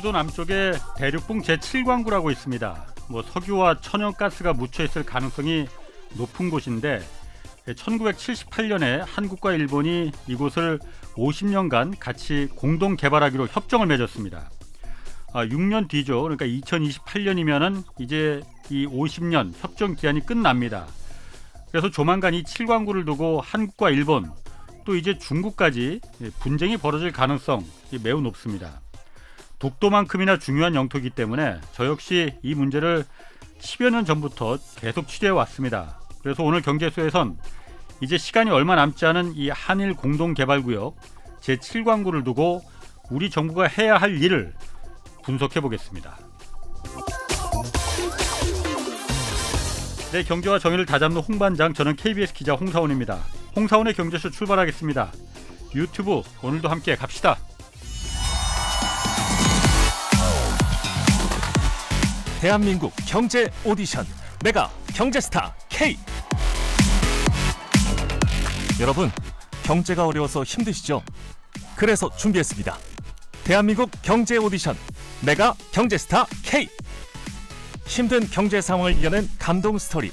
제주도 남쪽에 대륙붕 제7광구라고 있습니다. 뭐 석유와 천연가스가 묻혀 있을 가능성이 높은 곳인데 1978년에 한국과 일본이 이곳을 50년간 같이 공동 개발하기로 협정을 맺었습니다. 아, 6년 뒤죠. 그러니까 2028년이면은 이제 이 50년 협정 기한이 끝납니다. 그래서 조만간 이 7광구를 두고 한국과 일본 또 이제 중국까지 분쟁이 벌어질 가능성 이 매우 높습니다. 독도만큼이나 중요한 영토이기 때문에 저 역시 이 문제를 10여 년 전부터 계속 취재해 왔습니다. 그래서 오늘 경제수에선 이제 시간이 얼마 남지 않은 이 한일 공동개발구역 제7광구를 두고 우리 정부가 해야 할 일을 분석해 보겠습니다. 네, 경제와 정의를 다잡는 홍반장 저는 KBS 기자 홍사원입니다. 홍사원의 경제쇼 출발하겠습니다. 유튜브 오늘도 함께 갑시다. 대한민국 경제 오디션 내가 경제스타 K 여러분 경제가 어려워서 힘드시죠? 그래서 준비했습니다. 대한민국 경제 오디션 메가 경제스타 K 힘든 경제 상황을 이겨낸 감동 스토리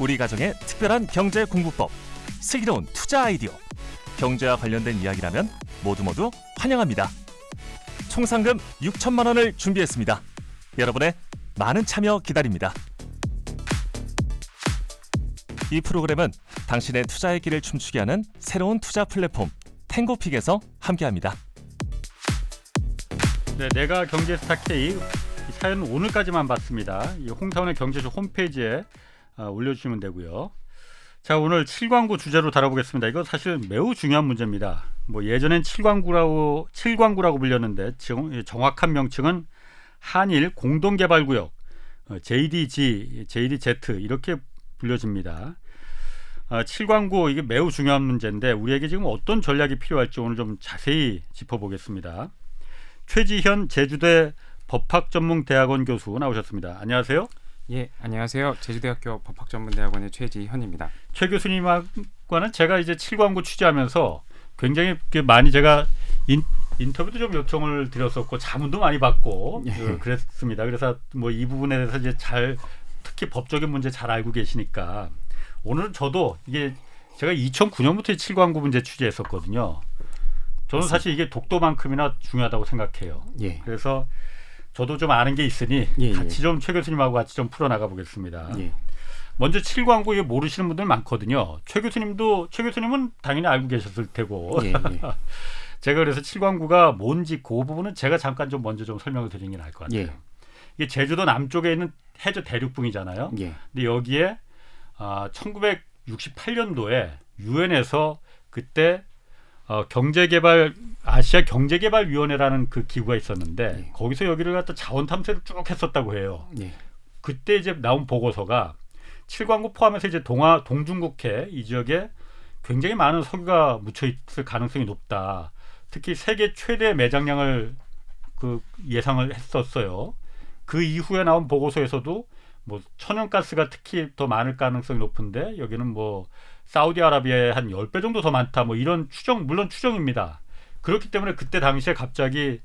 우리 가정의 특별한 경제 공부법 슬기로운 투자 아이디어 경제와 관련된 이야기라면 모두 모두 환영합니다. 총 상금 6천만 원을 준비했습니다. 여러분의 많은 참여 기다립니다. 이 프로그램은 당신의 투자의 길을 춤추게 하는 새로운 투자 플랫폼 탱고픽에서 함께합니다. 네, 내가 경제스타 K 사연 오늘까지만 봤습니다. 홍사원의 경제쇼 홈페이지에 어, 올려주시면 되고요. 자 오늘 7광구 주제로 다뤄보겠습니다. 이거 사실 매우 중요한 문제입니다. 뭐 예전엔 7광구라고 7광구라고 불렸는데 정확한 명칭은 한일 공동개발구역 JDG, JDZ 이렇게 불려집니다. 아, 칠광구 이게 매우 중요한 문제인데 우리에게 지금 어떤 전략이 필요할지 오늘 좀 자세히 짚어보겠습니다. 최지현 제주대 법학전문대학원 교수 나오셨습니다. 안녕하세요. 예, 안녕하세요. 제주대학교 법학전문대학원의 최지현입니다. 최 교수님과는 제가 이제 칠광구 취재하면서 굉장히 많이 제가 인, 인터뷰도 좀 요청을 드렸었고 자문도 많이 받고 예. 그 그랬습니다. 그래서 뭐 이 부분에 대해서 이제 잘 특히 법적인 문제 잘 알고 계시니까 오늘 저도 이게 제가 2009년부터 칠광구 문제 취재했었거든요. 저는 사실 이게 독도만큼이나 중요하다고 생각해요. 예. 그래서 저도 좀 아는 게 있으니 예, 예. 같이 좀 최 교수님하고 같이 좀 풀어나가 보겠습니다. 예. 먼저 칠광구 모르시는 분들 많거든요. 최 교수님도 최 교수님은 당연히 알고 계셨을 테고. 예, 제가 그래서 칠광구가 뭔지 그 부분은 제가 잠깐 좀 먼저 좀 설명을 드리는 게 나을 것 같아요. 예. 이게 제주도 남쪽에 있는 해저 대륙붕이잖아요. 예. 근데 여기에 아, 1968년도에 유엔에서 그때 어, 경제개발 아시아 경제개발위원회라는 그 기구가 있었는데 예. 거기서 여기를 갖다 자원 탐색을 쭉 했었다고 해요. 예. 그때 이제 나온 보고서가 칠광구 포함해서 이제 동아 동중국해 이 지역에 굉장히 많은 석유가 묻혀 있을 가능성이 높다. 특히 세계 최대 매장량을 그 예상을 했었어요. 그 이후에 나온 보고서에서도 뭐 천연가스가 특히 더 많을 가능성이 높은데 여기는 뭐 사우디아라비아에 한열 배 정도 더 많다 뭐 이런 추정 물론 추정입니다. 그렇기 때문에 그때 당시에 갑자기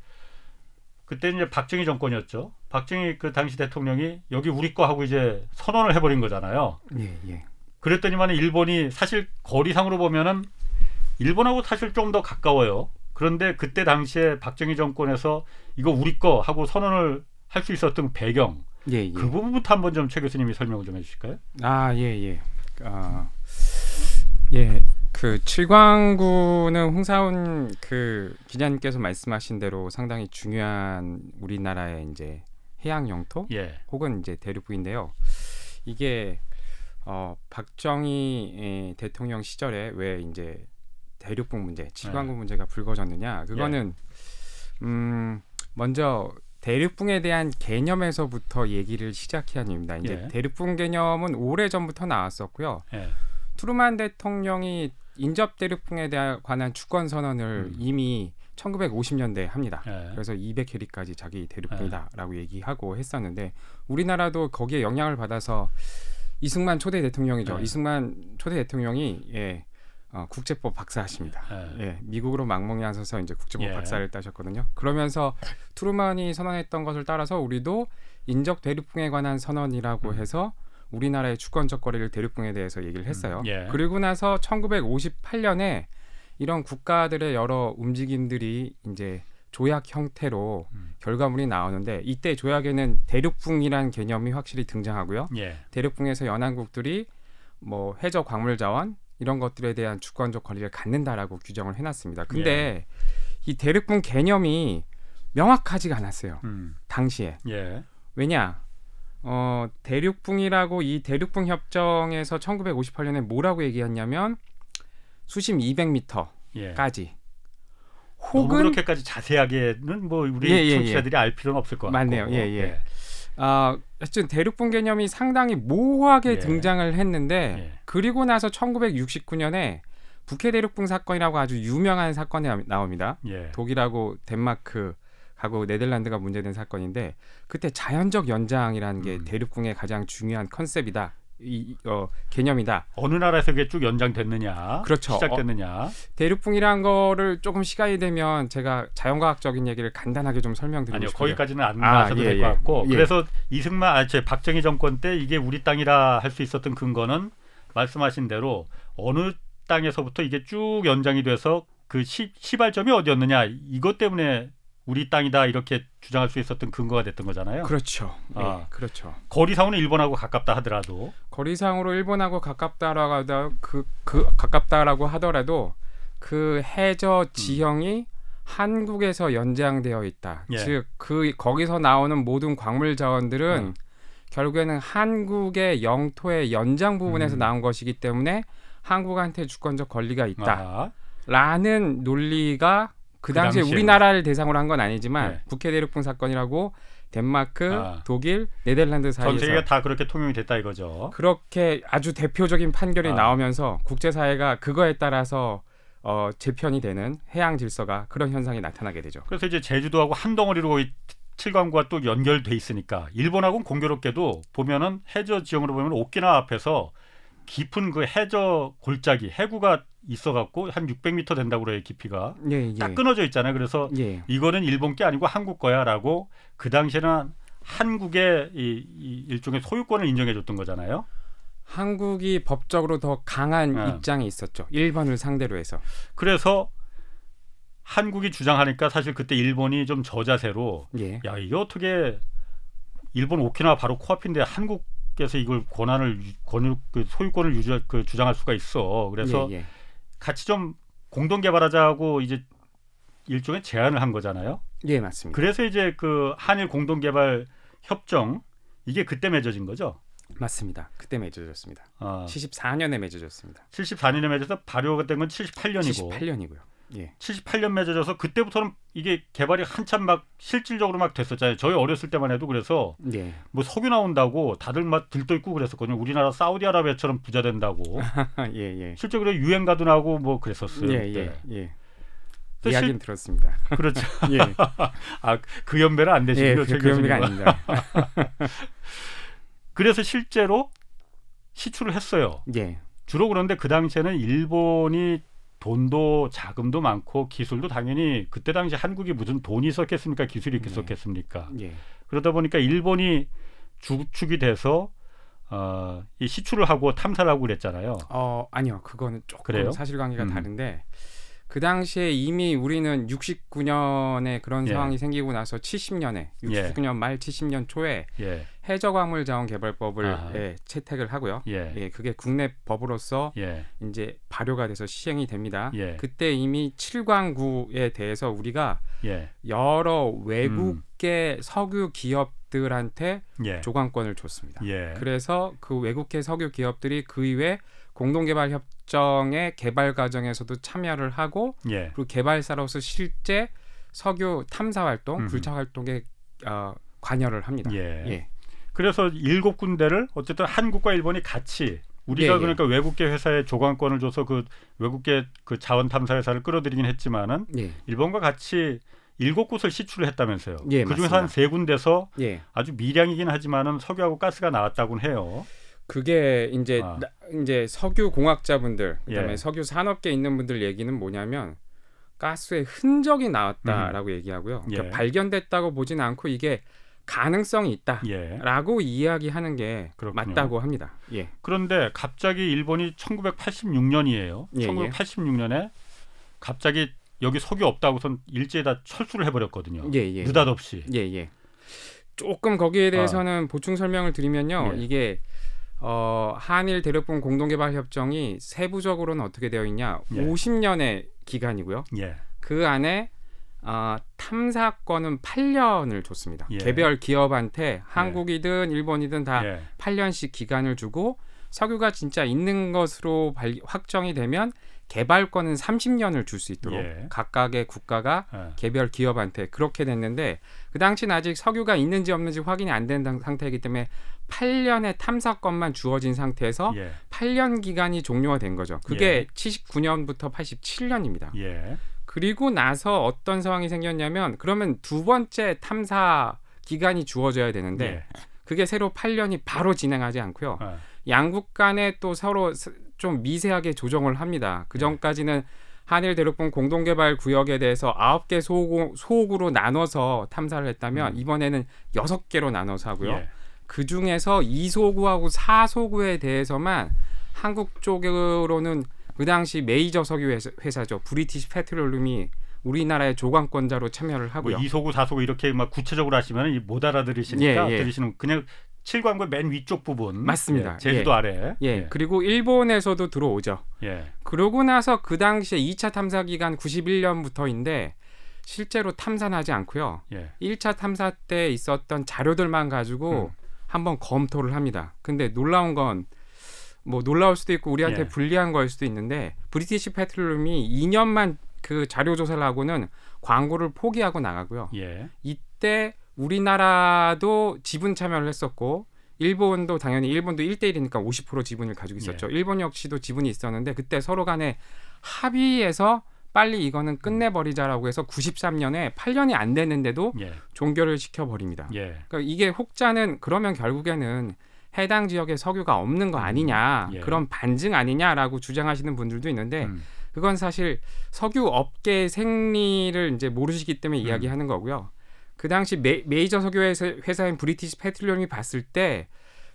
그때 이제 박정희 정권이었죠. 박정희 그 당시 대통령이 여기 우리 거 하고 이제 선언을 해버린 거잖아요. 예, 예. 그랬더니만 일본이 사실 거리상으로 보면은 일본하고 사실 좀 더 가까워요. 그런데 그때 당시에 박정희 정권에서 이거 우리 거 하고 선언을 할 수 있었던 배경 예, 예. 그 부분부터 한번 좀 최 교수님이 설명을 좀 해주실까요? 아 예예 예. 아 예. 그 칠광구는 홍사훈 그 기자님께서 말씀하신 대로 상당히 중요한 우리나라의 이제 해양 영토 예. 혹은 이제 대륙부인데요. 이게 어 박정희 예, 대통령 시절에 왜 이제 대륙붕 문제, 네. 지구항공 문제가 불거졌느냐? 그거는 음 먼저 대륙붕에 대한 개념에서부터 얘기를 시작해야 됩니다. 이제 예. 대륙붕 개념은 오래 전부터 나왔었고요. 예. 트루만 대통령이 인접 대륙붕에 대한 관한 주권 선언을 음. 이미 1 9 5 0년대 합니다. 예. 그래서 200해리까지 자기 대륙붕이다라고 예. 얘기하고 했었는데 우리나라도 거기에 영향을 받아서 이승만 초대 대통령이죠. 예. 이승만 초대 대통령이 예. 어, 국제법 박사하십니다. 네. 예, 미국으로 망명에 안서서 이제 국제법 예. 박사를 따셨거든요. 그러면서 트루만이 선언했던 것을 따라서 우리도 인적 대륙붕에 관한 선언이라고 음. 해서 우리나라의 주권적 거리를 대륙붕에 대해서 얘기를 했어요. 음. 예. 그리고 나서 1958년에 이런 국가들의 여러 움직임들이 이제 조약 형태로 음. 결과물이 나오는데 이때 조약에는 대륙붕이란 개념이 확실히 등장하고요. 예. 대륙붕에서 연안국들이 뭐 해저 광물 자원 이런 것들에 대한 주권적 권리를 갖는다라고 규정을 해놨습니다. 예. 근데 예. 이 대륙분 개념이 명확하지가 않았어요. 음. 당시에. 예. 왜냐? 어, 대륙붕이라고 이 대륙붕 협정에서 1958년에 뭐라고 얘기했냐면 수심 200m까지 예. 혹은 그렇게까지 자세하게는 뭐 우리 예, 예, 예, 청취자들이 알 필요는 없을 것 같고. 맞네요. 예, 예. 아, 하여튼 대륙분 개념이 상당히 모호하게 예. 등장을 했는데 예. 그리고 나서 1969년에 북해 대륙붕 사건이라고 아주 유명한 사건이 나옵니다. 예. 독일하고 덴마크 하고 네덜란드가 문제된 사건인데 그때 자연적 연장이라는 게 음. 대륙붕의 가장 중요한 컨셉이다. 이, 어, 개념이다. 어느 나라에서 그게 쭉 연장됐느냐, 그렇죠. 시작됐느냐. 어, 대륙풍이란 거를 조금 시간이 되면 제가 자연과학적인 얘기를 간단하게 좀 설명드리고 아니요, 싶어요. 거기까지는 안 나와도 아, 예, 될것 예. 같고. 예. 그래서 이승만, 아, 제 박정희 정권 때 이게 우리 땅이라 할 수 있었던 근거는 말씀하신 대로 어느 땅에서부터 이게 쭉 연장이 돼서 그 시, 시, 발점이 어디였느냐 이것 때문에 우리 땅이다 이렇게 주장할 수 있었던 근거가 됐던 거잖아요. 그렇죠. 네, 아, 네, 그렇죠. 거리상으로 일본하고 가깝다 하더라도 거리상으로 일본하고 가깝다라고 하더 그, 그 가깝다라고 하더라도 그 해저 음. 지형이 음. 한국에서 연장되어 있다. 예. 즉그 거기서 나오는 모든 광물 자원들은 음. 결국에는 한국의 영토의 연장 부분에서 음. 나온 것이기 때문에 한국한테 주권적 권리가 있다. 아하. 라는 논리가 그, 그 당시에 그 우리나라를 대상으로 한 건 아니지만 네. 예. 북해 대륙풍 사건이라고 덴마크, 아. 독일, 네덜란드 사이에서 전 세계가 다 그렇게 통용이 됐다 이거죠. 그렇게 아주 대표적인 판결이 아. 나오면서 국제 사회가 그거에 따라서 어, 재편이 되는 해양 질서가 그런 현상이 나타나게 되죠. 그래서 이제 제주도하고 한 덩어리로 이 칠관과 또 연결돼 있으니까 일본하고는 공교롭게도 보면은 해저 지형으로 보면 오키나와 앞에서 깊은 그 해저 골짜기 해구가 있어갖고 한 600m 된다고 그래요 깊이가 예, 예. 딱 끊어져 있잖아요. 그래서 예. 이거는 일본 게 아니고 한국 거야라고 그 당시에는 한국의 이, 이 일종의 소유권을 인정해줬던 거잖아요. 한국이 법적으로 더 강한 예. 입장이 있었죠. 일본을 상대로 해서. 그래서 한국이 주장하니까 사실 그때 일본이 좀 저자세로 예. 야 이게 어떻게 일본 오키나와 바로 코앞인데 한국 께서 이걸 권한을 권유 그 소유권을 유지 그 주장할 수가 있어. 그래서 예, 예. 같이 좀 공동 개발하자고 이제 일종의 제안을 한 거잖아요. 예, 맞습니다. 그래서 이제 그 한일 공동 개발 협정 이게 그때 맺어진 거죠. 맞습니다. 그때 맺어졌습니다. 아, 74년에 맺어졌습니다. 74년에 맺어서 발효가 된 건 78년이고. 78년이고요. 예. 78년 맺어져서 그때부터는 이게 개발이 한참 막 실질적으로 막 됐었잖아요. 저희 어렸을 때만 해도 그래서 예. 뭐 석유 나온다고 다들 막 들떠 있고 그랬었거든요. 우리나라 사우디아라비아처럼 부자 된다고. 예, 예. 실제로 유행가도 나고 뭐 그랬었어요. 예, 예, 예. 그 이야기는 들었습니다. 그렇죠. 예. 아그 연배는 안 되시고요. 예, 그, 그 연배가 아닙니다. 그래서 실제로 시출을 했어요. 예. 주로 그런데 그 당시에는 일본이 돈도 자금도 많고 기술도 당연히 그때 당시 한국이 무슨 돈이 있었겠습니까? 기술이 네. 있었겠습니까? 네. 그러다 보니까 일본이 주축이 돼서 어, 이시출을 하고 탐사를 하고 그랬잖아요. 어, 아니요. 그거는 조금 그래요? 사실관계가 음. 다른데 그 당시에 이미 우리는 69년에 그런 예. 상황이 생기고 나서 70년에 69년 예. 말 70년 초에 예. 해저광물 자원개발법을 예, 채택을 하고요. 예. 예. 그게 국내 법으로서 예. 이제 발효가 돼서 시행이 됩니다. 예. 그때 이미 칠광구에 대해서 우리가 예. 여러 외국계 음. 석유 기업들한테 조관권을 줬습니다. 그래서 그 외국계 석유 기업들이 그 이외 공동개발 협정의 개발 과정에서도 참여를 하고 예. 그리고 개발사로서 실제 석유 탐사 활동, 음. 굴착 활동에 어, 관여를 합니다. 예. 예. 그래서 일곱 군데를 어쨌든 한국과 일본이 같이 우리가 예, 예. 그러니까 외국계 회사에 조관권을 줘서 그 외국계 그 자원 탐사 회사를 끌어들이긴 했지만은 예. 일본과 같이 일곱 곳을 시출을 했다면서요. 예, 그 중에서 한 세 군데서 아주 미량이긴 하지만은 석유하고 가스가 나왔다고 해요. 그게 이제 아. 나, 이제 석유 공학자분들 그다음에 예. 석유 산업계 에 있는 분들 얘기는 뭐냐면 가스의 흔적이 나왔다라고 음. 얘기하고요. 그러니까 예. 그러니까 발견됐다고 보진 않고 이게 가능성이 예. 있다라고 예. 이야기하는 게 그렇군요. 맞다고 합니다. 예. 그런데 갑자기 일본이 1986년이에요. 예, 1986년에 예. 갑자기 여기 석유 없다고선 일제에 다 철수를 해버렸거든요. 예, 느닷없이. 조금 거기에 아. 대해서는 아. 보충 설명을 드리면요. 이게 어, 한일 대륙분 공동개발 협정이 세부적으로는 어떻게 되어 있냐? 예. 50년의 기간이고요. 예. 그 안에 어, 탐사권은 8년을 줬습니다. 예. 개별 기업한테 한국이든 예. 일본이든 다 8년씩 예. 기간을 주고 석유가 진짜 있는 것으로 발, 확정이 되면 개발권은 30년을 줄 수 있도록 예. 각각의 국가가 예. 개별 기업한테 그렇게 됐는데 그 당시는 아직 석유가 있는지 없는지 확인이 안 된 상태이기 때문에 8년의 탐사권만 주어진 상태에서 예. 8년 기간이 종료가 된 거죠. 그게 79년부터 예. 87년입니다. 예. 그리고 나서 어떤 상황이 생겼냐면 그러면 두 번째 탐사 기간이 주어져야 되는데 예. 그게 새로 8년이 바로 진행하지 않고요. 양국 간에 또 서로 좀 미세하게 조정을 합니다. 그 네. 전까지는 한일 대륙분 공동개발 구역에 대해서 아홉 개 소호구, 소호구로 나눠서 탐사를 했다면 음. 이번에는 여섯 개로 나눠서 하고요. 예. 그 중에서 이소구하고사소구에 대해서만 한국 쪽으로는 그 당시 메이저 석유 회사, 죠 브리티시 페트롤룸이 우리나라의 조관권자로 참여를 뭐 하고요. 뭐 2소구, 4소구 이렇게 막 구체적으로 하시면 못 알아들으시니까 예, 예. 들으시는 그냥 칠관구맨 위쪽 부분 맞습니다. 예, 제주도 예. 아래. 예. 예. 그리고 일본에서도 들어오죠. 예. 그러고 나서 그 당시에 2차 탐사 기간 91년부터인데 실제로 탐사하지 않고요. 예. 1차 탐사 때 있었던 자료들만 가지고 음. 한번 검토를 합니다. 근데 놀라운 건 뭐 놀라울 수도 있고 우리한테 예. 불리한 거일 수도 있는데 브리티시 페트롤륨이 2년만 그 자료 조사를 하고는 광고를 포기하고 나가고요. 예. 이때 우리나라도 지분 참여를 했었고 일본도 당연히 일본도 일대일이니까 오십 프로 지분을 가지고 있었죠. 예. 일본 역시도 지분이 있었는데 그때 서로 간에 합의해서 빨리 이거는 끝내버리자라고 해서 구십삼 년에팔년이안 됐는데도 예. 종결을 시켜버립니다. 예. 그러니까 이게 혹자는 그러면 결국에는 해당 지역에 석유가 없는 거 음. 아니냐 음. 그런 반증 아니냐라고 주장하시는 분들도 있는데 음. 그건 사실 석유 업계 의 생리를 이제 모르시기 때문에 음. 이야기하는 거고요. 그 당시 메, 이저 석유 회사, 인 브리티시 페트리엄이 봤을 때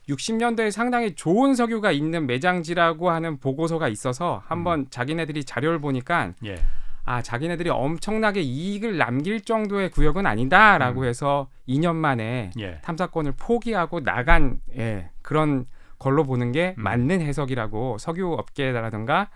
60년대에 상당히 좋은 석유가 있는 매장지라고 하는 보고서가 있어서 한번 음. 자기네들이 자료를 보니까 예. 아 자기네들이 엄청나게 이익을 남길 정도의 구역은 아니다라고 음. 해서 2년 만에 예. 탐사권을 포기하고 나간 예, 그런 걸로 보는 게 음. 맞는 해석이라고 석유업계라든가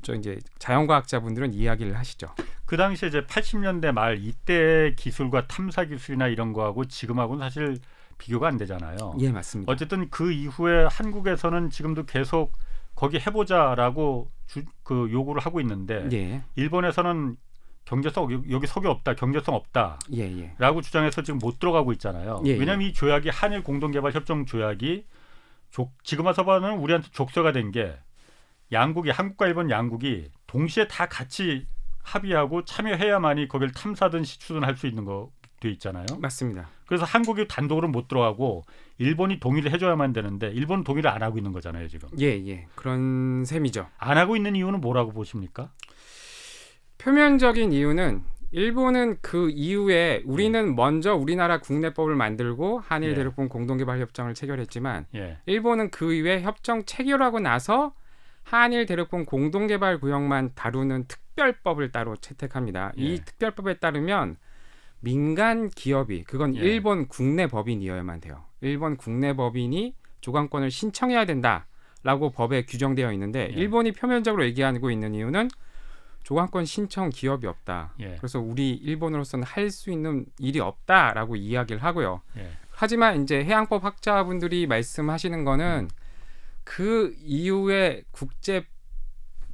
저 이제 자연과학자분들은 이야기를 하시죠. 그 당시에 이제 80년대 말 이때 기술과 탐사 기술이나 이런 거하고 지금하고는 사실 비교가 안 되잖아요. 예, 맞습니다. 어쨌든 그 이후에 한국에서는 지금도 계속 거기 해보자라고 주, 그 요구를 하고 있는데 예. 일본에서는 경제성 여기 석유 없다 경제성 없다라고 예, 예. 주장해서 지금 못 들어가고 있잖아요. 예, 예. 왜냐하면 이 조약이 한일 공동개발협정 조약이 조, 지금 와서 봐는 우리한테 족쇄가 된게 양국이 한국과 일본 양국이 동시에 다 같이 합의하고 참여해야만이 거기를 탐사든 시추든 할 수 있는 거 돼 있잖아요. 맞습니다. 그래서 한국이 단독으로 못 들어가고 일본이 동의를 해줘야만 되는데 일본 동의를 안 하고 있는 거잖아요 지금. 예예 예. 그런 셈이죠. 안 하고 있는 이유는 뭐라고 보십니까? 표면적인 이유는 일본은 그 이후에 우리는 예. 먼저 우리나라 국내법을 만들고 한일 대륙군 예. 공동개발 협정을 체결했지만 예. 일본은 그 이후에 협정 체결하고 나서 한일 대륙본 공동개발 구역만 다루는 특별법을 따로 채택합니다. 예. 이 특별법에 따르면 민간 기업이 그건 예. 일본 국내 법인이어야만 돼요. 일본 국내 법인이 조강권을 신청해야 된다라고 법에 규정되어 있는데 예. 일본이 표면적으로 얘기하고 있는 이유는 조강권 신청 기업이 없다. 예. 그래서 우리 일본으로서는 할 수 있는 일이 없다라고 이야기를 하고요. 예. 하지만 이제 해양법 학자분들이 말씀하시는 거는 음. 그 이후에 국제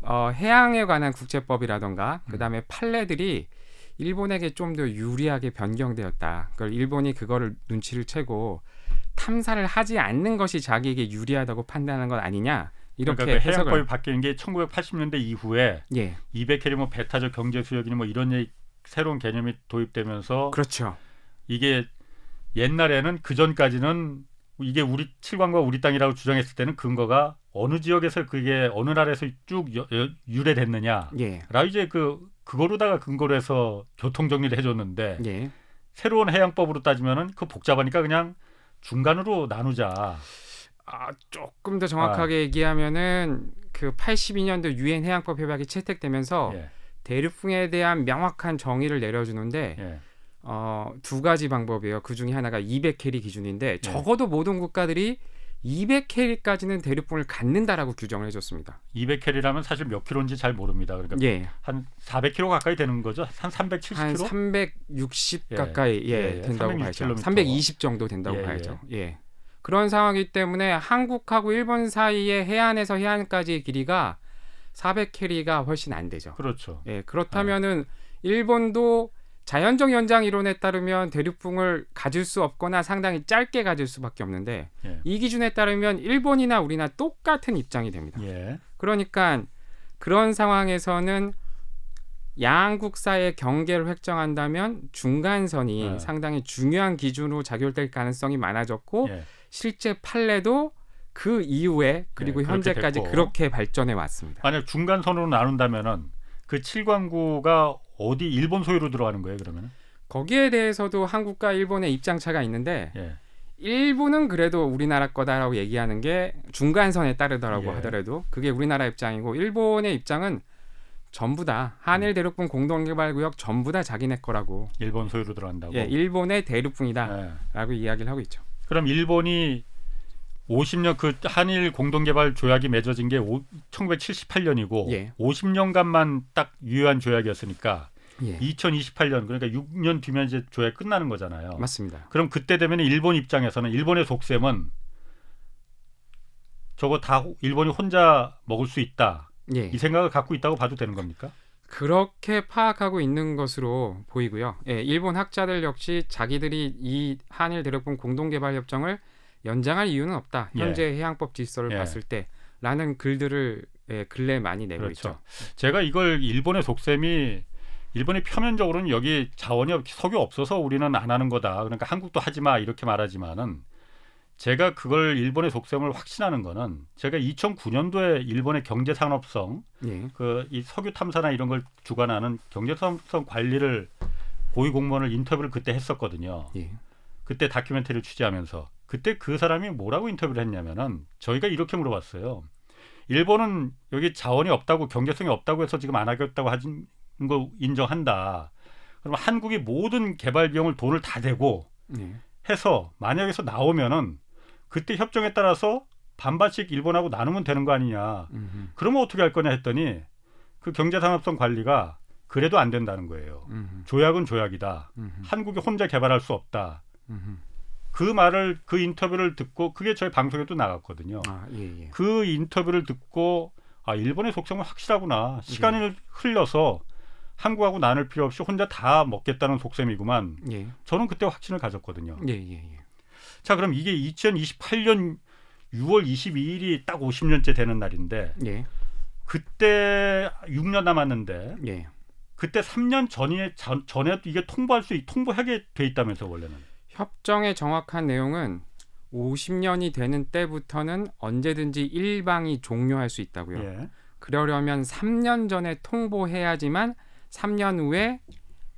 어, 해양에 관한 국제법이라던가 음. 그다음에 판례들이 일본에게 좀 더 유리하게 변경되었다. 그걸 일본이 그거를 눈치를 채고 탐사를 하지 않는 것이 자기에게 유리하다고 판단한 건 아니냐. 이렇게 그러니까 그 해석을 바뀌는 게 1980년대 이후에 예. 200해리 뭐 배타적 경제 수역이니 뭐 이런 얘기, 새로운 개념이 도입되면서 그렇죠. 이게 옛날에는 그 전까지는 이게 우리 칠관과 우리 땅이라고 주장했을 때는 근거가 어느 지역에서 그게 어느 나라에서 쭉 유래됐느냐. 예. 라 이제 그 그거로다가 근거로 해서 교통 정리를 해줬는데 예. 새로운 해양법으로 따지면은 그 복잡하니까 그냥 중간으로 나누자. 아, 조금 더 정확하게 아. 얘기하면은 그 82년도 유엔 해양법 협약이 채택되면서 예. 대륙풍에 대한 명확한 정의를 내려주는데 예. 어, 두 가지 방법이에요. 그 중에 하나가 200캐리 기준인데 네. 적어도 모든 국가들이 200캐리까지는 대륙분을 갖는다라고 규정을 해줬습니다. 200캐리라면 사실 몇 킬로인지 잘 모릅니다. 그러니까 예. 한 400킬로 가까이 되는 거죠? 한 370킬로? 한360 예. 가까이 예, 예, 예. 된다고 봐야죠. 320 정도 된다고 예, 예. 봐야죠. 예. 그런 상황이기 때문에 한국하고 일본 사이의 해안에서 해안까지의 길이가 400캐리가 훨씬 안 되죠. 그렇죠. 예, 그렇다면은 일본도 자연적 연장 이론에 따르면 대륙풍을 가질 수 없거나 상당히 짧게 가질 수밖에 없는데 예. 이 기준에 따르면 일본이나 우리나 똑같은 입장이 됩니다. 예. 그러니까 그런 상황에서는 양국사의 경계를 획정한다면 중간선이 예. 상당히 중요한 기준으로 작용될 가능성이 많아졌고 예. 실제 판례도 그 이후에 그리고 예, 현재까지 됐고. 그렇게 발전해 왔습니다. 만약 중간선으로 나눈다면은 그 칠광구가 어디 일본 소유로 들어가는 거예요 그러면? 거기에 대해서도 한국과 일본의 입장 차가 있는데 예. 일본은 그래도 우리나라 거다라고 얘기하는 게 중간선에 따르더라고 예. 하더라도 그게 우리나라 입장이고 일본의 입장은 전부 다 한일 음. 대륙분 공동개발구역 전부 다 자기네 거라고 일본 소유로 들어간다고 예, 일본의 대륙분이다라고 예. 이야기를 하고 있죠. 그럼 일본이 50년 그 한일 공동개발 조약이 맺어진 게 오, 1978년이고 예. 50년간만 딱 유효한 조약이었으니까 예. 2028년 그러니까 6년 뒤면 이제 조약 끝나는 거잖아요. 맞습니다. 그럼 그때 되면 일본 입장에서는 일본의 속셈은 저거 다 일본이 혼자 먹을 수 있다. 예. 이 생각을 갖고 있다고 봐도 되는 겁니까? 그렇게 파악하고 있는 것으로 보이고요. 예, 일본 학자들 역시 자기들이 이 한일 대륙분 공동개발협정을 연장할 이유는 없다. 예. 현재 예. 해양법 질서를 예. 봤을 때라는 글들을 예, 근래 많이 내고 그렇죠. 있죠. 제가 이걸 일본의 독셈이 일본이 표면적으로는 여기 자원이 없, 석유 없어서 우리는 안 하는 거다. 그러니까 한국도 하지 마 이렇게 말하지만은 제가 그걸 일본의 독셈을 확신하는 거는 제가 2009년도에 일본의 경제 산업성 예. 그이 석유 탐사나 이런 걸 주관하는 경제 산업성 관리를 고위 공무원을 인터뷰를 그때 했었거든요. 예. 그때 다큐멘터리를 취재하면서 그때 그 사람이 뭐라고 인터뷰를 했냐면은 저희가 이렇게 물어봤어요. 일본은 여기 자원이 없다고 경제성이 없다고 해서 지금 안 하겠다고 하는 거 인정한다. 그럼 한국이 모든 개발 비용을 돈을 다 대고 네. 해서 만약에서 나오면은 그때 협정에 따라서 반반씩 일본하고 나누면 되는 거 아니냐. 음흠. 그러면 어떻게 할 거냐 했더니 그 경제산업성 관리가 그래도 안 된다는 거예요. 음흠. 조약은 조약이다. 음흠. 한국이 혼자 개발할 수 없다. 그 말을 그 인터뷰를 듣고 그게 저희 방송에도 나갔거든요. 아, 예, 예. 그 인터뷰를 듣고 아 일본의 속성은 확실하구나. 시간이 예. 흘려서 한국하고 나눌 필요 없이 혼자 다 먹겠다는 속셈이구만. 예. 저는 그때 확신을 가졌거든요. 예, 예, 예. 자 그럼 이게 2028년 6월 22일이 딱 50년째 되는 날인데 예. 그때 6년 남았는데 예. 그때 3년 전에 전, 전에 이게 통보할 수 통보하게 돼 있다면서 원래는 협정의 정확한 내용은 50년이 되는 때부터는 언제든지 일방이 종료할 수 있다고요. 예. 그러려면 3년 전에 통보해야지만 3년 후에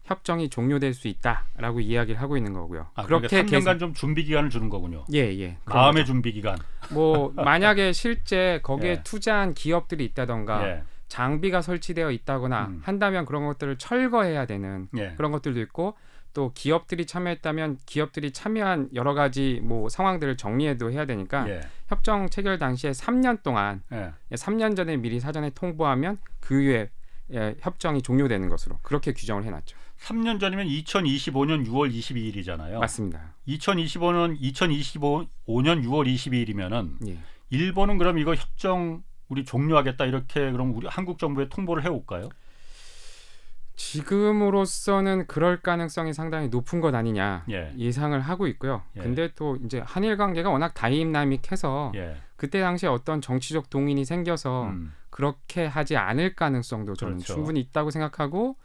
협정이 종료될 수 있다라고 이야기를 하고 있는 거고요. 아, 그러니까 그렇게 3년간 계산... 좀 준비 기간을 주는 거군요. 예, 예. 그러니까 마음의 준비 기간. 뭐 만약에 실제 거기에 예. 투자한 기업들이 있다던가 예. 장비가 설치되어 있다거나 음. 한다면 그런 것들을 철거해야 되는 예. 그런 것들도 있고 또 기업들이 참여했다면 기업들이 참여한 여러 가지 뭐 상황들을 정리해도 해야 되니까 예. 협정 체결 당시에 3년 동안 예. 3년 예, 전에 미리 사전에 통보하면 그 후에 예, 협정이 종료되는 것으로 그렇게 규정을 해놨죠. 3년 전이면 2025년 6월 22일이잖아요. 맞습니다. 2025년 2025년 6월 22일이면은 예. 일본은 그럼 이거 협정 우리 종료하겠다 이렇게 그럼 우리 한국 정부에 통보를 해올까요? 지금으로서는 그럴 가능성이 상당히 높은 것 아니냐 예. 예상을 하고 있고요. 예. 근데 또 이제 한일 관계가 워낙 다이나믹해서 예. 그때 당시에 어떤 정치적 동인이 생겨서 음. 그렇게 하지 않을 가능성도 저는 그렇죠. 충분히 있다고 생각하고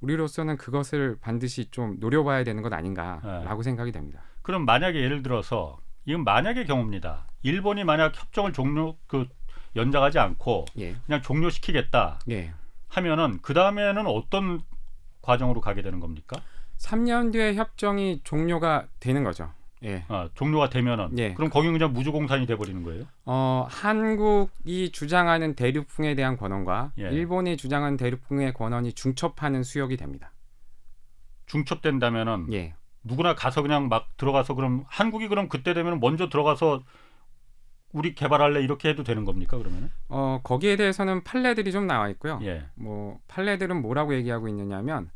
우리로서는 그것을 반드시 좀 노려봐야 되는 것 아닌가라고 예. 생각이 됩니다. 그럼 만약에 예를 들어서 이건 만약의 경우입니다. 일본이 만약 협정을 종료 그 연장하지 않고 예. 그냥 종료시키겠다. 예. 하면은 그 다음에는 어떤 과정으로 가게 되는 겁니까? 3년 뒤에 협정이 종료가 되는 거죠. 예. 아, 종료가 되면은 예. 그럼 거기는 그냥 무주공산이 돼버리는 거예요? 어, 한국이 주장하는 대륙풍에 대한 권한과 예. 일본이 주장하는 대륙풍의 권한이 중첩하는 수역이 됩니다. 중첩된다면은 예. 누구나 가서 그냥 막 들어가서 그럼 한국이 그럼 그때 되면 먼저 들어가서 우리 개발할래 이렇게 해도 되는 겁니까 그러면은? 어 거기에 대해서는 판례들이 좀 나와 있고요. 예. 뭐 판례들은 뭐라고 얘기하고 있느냐면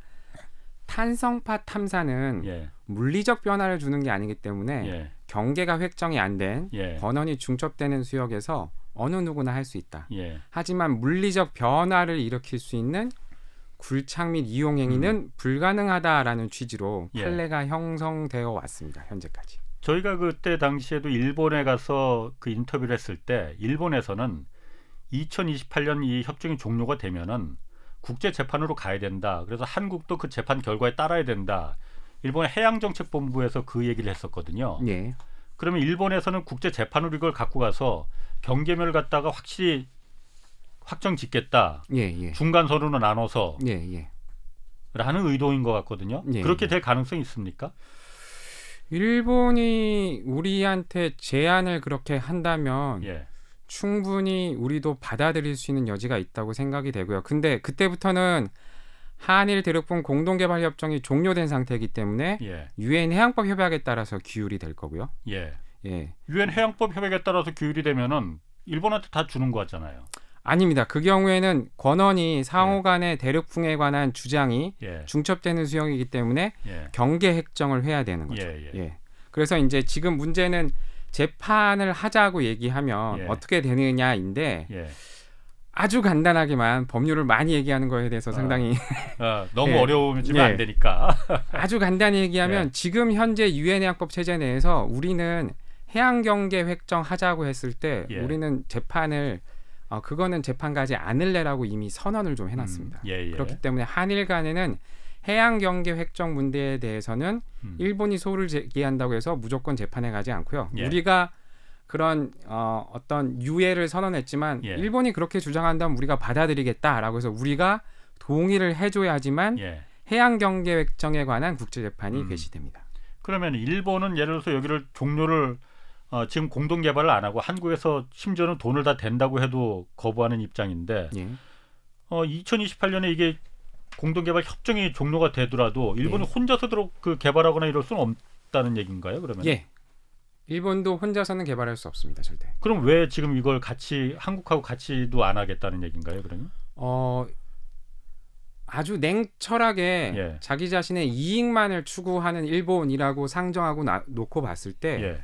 탄성파 탐사는 예. 물리적 변화를 주는 게 아니기 때문에 예. 경계가 획정이 안된 예. 권원이 중첩되는 수역에서 어느 누구나 할 수 있다. 예. 하지만 물리적 변화를 일으킬 수 있는 굴착 및 이용 행위는 음. 불가능하다라는 취지로 예. 판례가 형성되어 왔습니다. 현재까지. 저희가 그때 당시에도 일본에 가서 그 인터뷰를 했을 때 일본에서는 2028년 이 협정이 종료가 되면은 국제 재판으로 가야 된다. 그래서 한국도 그 재판 결과에 따라야 된다. 일본 의 해양정책본부에서 그 얘기를 했었거든요. 예. 그러면 일본에서는 국제 재판으로 이걸 갖고 가서 경계면을 갖다가 확실히 확정 짓겠다. 예, 예. 중간선으로 나눠서 예, 예. 라는 의도인 것 같거든요. 예, 그렇게 될 가능성이 있습니까? 일본이 우리한테 제안을 그렇게 한다면 예. 충분히 우리도 받아들일 수 있는 여지가 있다고 생각이 되고요. 근데 그때부터는 한일 대륙분 공동개발 협정이 종료된 상태이기 때문에 예. 유엔 예. 해양법 협약에 따라서 규율이 될 거고요. 예. 예. 유엔 해양법 협약에 따라서 규율이 되면은 일본한테 다 주는 거잖아요. 같 아닙니다. 그 경우에는 권원이 상호 간의 예. 대륙풍에 관한 주장이 예. 중첩되는 수형이기 때문에 예. 경계 핵정을 해야 되는 거죠. 예, 예, 예, 그래서 이제 지금 문제는 재판을 하자고 얘기하면 예. 어떻게 되느냐인데 아주 간단하게만 법률을 많이 얘기하는 거에 대해서 아. 상당히 어, 어, 너무 예, 어려우면 예. 안 되니까 아주 간단히 얘기하면 예. 지금 현재 유엔 해양법 체제 내에서 우리는 해양 경계 획정하자고 했을 때 우리는 재판을 어, 그거는 재판 가지 않을래라고 이미 선언을 좀 해놨습니다. 음, 예, 예. 그렇기 때문에 한일 간에는 해양 경계 획정 문제에 대해서는 음. 일본이 소를 제기한다고 해서 무조건 재판에 가지 않고요. 예. 우리가 그런 어, 어떤 유예를 선언했지만 예. 일본이 그렇게 주장한다면 우리가 받아들이겠다라고 해서 우리가 동의를 해줘야지만 예. 해양 경계 획정에 관한 국제 재판이 음. 개시됩니다. 그러면 일본은 예를 들어서 여기를 종료를 어, 지금 공동 개발을 안 하고 한국에서 심지어는 돈을 다 댄다고 해도 거부하는 입장인데 예. 어, 2028년에 이게 공동 개발 협정이 종료가 되더라도 일본은 예. 혼자서 도그 개발하거나 이럴 수는 없다는 얘기인가요? 그러면 예. 일본도 혼자서는 개발할 수 없습니다, 절대. 그럼 왜 지금 이걸 같이 한국하고 같이도 안 하겠다는 얘기인가요, 그러면? 어 아주 냉철하게 예. 자기 자신의 이익만을 추구하는 일본이라고 상정하고 나, 놓고 봤을 때 예.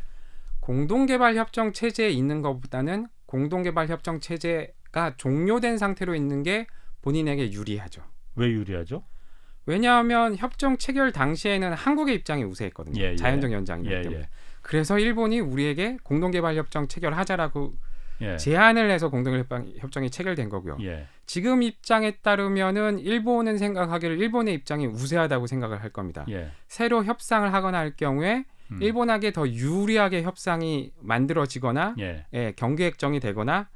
공동개발협정 체제에 있는 것보다는 공동개발협정 체제가 종료된 상태로 있는 게 본인에게 유리하죠. 왜 유리하죠? 왜냐하면 협정 체결 당시에는 한국의 입장이 우세했거든요. 예, 예. 자연적 연장이기 예, 때문에. 예. 그래서 일본이 우리에게 공동개발협정 체결하자라고 예. 제안을 해서 공동개발협정이 체결된 거고요. 예. 지금 입장에 따르면은 일본은 생각하기를 일본의 입장이 우세하다고 생각을 할 겁니다. 새로 협상을 하거나 할 경우에 음. 일본에게 더 유리하게 협상이 만들어지거나 예. 예, 경계 액정이 되거나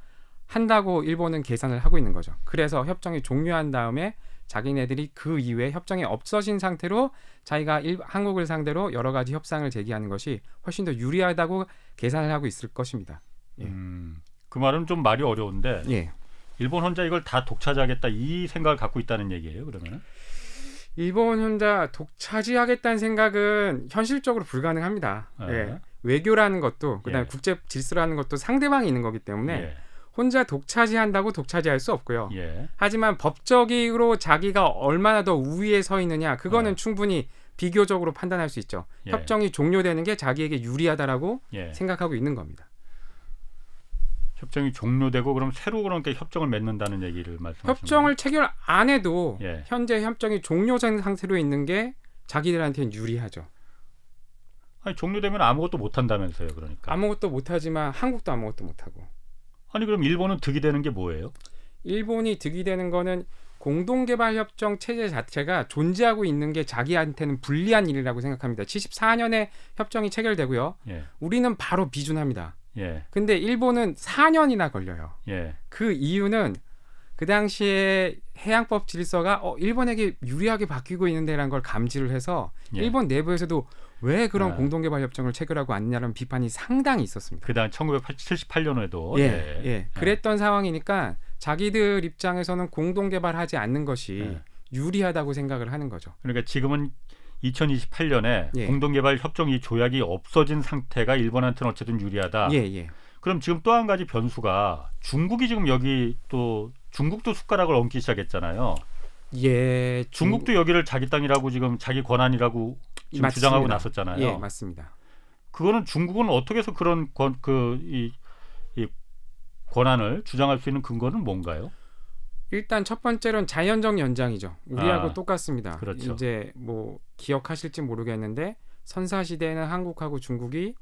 한다고 일본은 계산을 하고 있는 거죠. 그래서 협정이 종료한 다음에 자기네들이 그 이후에 협정이 없어진 상태로 자기가 일, 한국을 상대로 여러 가지 협상을 제기하는 것이 훨씬 더 유리하다고 계산을 하고 있을 것입니다. 예. 음, 그 말은 좀 말이 어려운데 예. 일본 혼자 이걸 다 독차지하겠다 이 생각을 갖고 있다는 얘기예요. 그러면 은 일본 혼자 독차지하겠다는 생각은 현실적으로 불가능합니다. 아. 예. 외교라는 것도 그다음에 예. 국제 질서라는 것도 상대방이 있는 거기 때문에 예. 혼자 독차지한다고 독차지할 수 없고요. 예. 하지만 법적으로 자기가 얼마나 더 우위에 서 있느냐 그거는 어. 충분히 비교적으로 판단할 수 있죠. 예. 협정이 종료되는 게 자기에게 유리하다라고 생각하고 있는 겁니다. 협정이 종료되고 그럼 새로 그러니까 협정을 맺는다는 얘기를 말씀하시는 협정을 체결 안 해도 예. 현재 협정이 종료된 상태로 있는 게 자기들한테는 유리하죠. 아니 종료되면 아무것도 못 한다면서요, 그러니까. 아무것도 못 하지만 한국도 아무것도 못 하고. 아니 그럼 일본은 득이 되는 게 뭐예요? 일본이 득이 되는 거는 공동개발협정 체제 자체가 존재하고 있는 게 자기한테는 불리한 일이라고 생각합니다. 74년에 협정이 체결되고요. 예. 우리는 바로 비준합니다. 예. 근데 일본은 4년이나 걸려요. 예. 그 이유는 그 당시에 해양법 질서가 어, 일본에게 유리하게 바뀌고 있는데라는 걸 감지를 해서 예. 일본 내부에서도 왜 그런 예. 공동개발 협정을 체결하고 왔냐는 비판이 상당히 있었습니다. 그다 1978년에도 예 예. 예, 예. 그랬던 상황이니까 자기들 입장에서는 공동개발하지 않는 것이 예. 유리하다고 생각을 하는 거죠. 그러니까 지금은 2028년에 예. 공동개발 협정 이 조약이 없어진 상태가 일본한테는 어쨌든 유리하다. 예, 예. 그럼 지금 또 한 가지 변수가 중국이 지금 여기 또 중국도 숟가락을 얹기 시작했잖아요. 예. 중국도 여기를 자기 땅이라고 지금 자기 권한이라고 지금 맞습니다. 주장하고 나섰잖아요. 예, 맞습니다. 그거는 중국은 어떻게 해서 그런 권 그이 이 권한을 주장할 수 있는 근거는 뭔가요? 일단 첫 번째로는 자연적 연장이죠. 우리하고 아, 똑같습니다. 그렇죠. 이제 뭐 기억하실지 모르겠는데 선사 시대에는 한국하고 중국이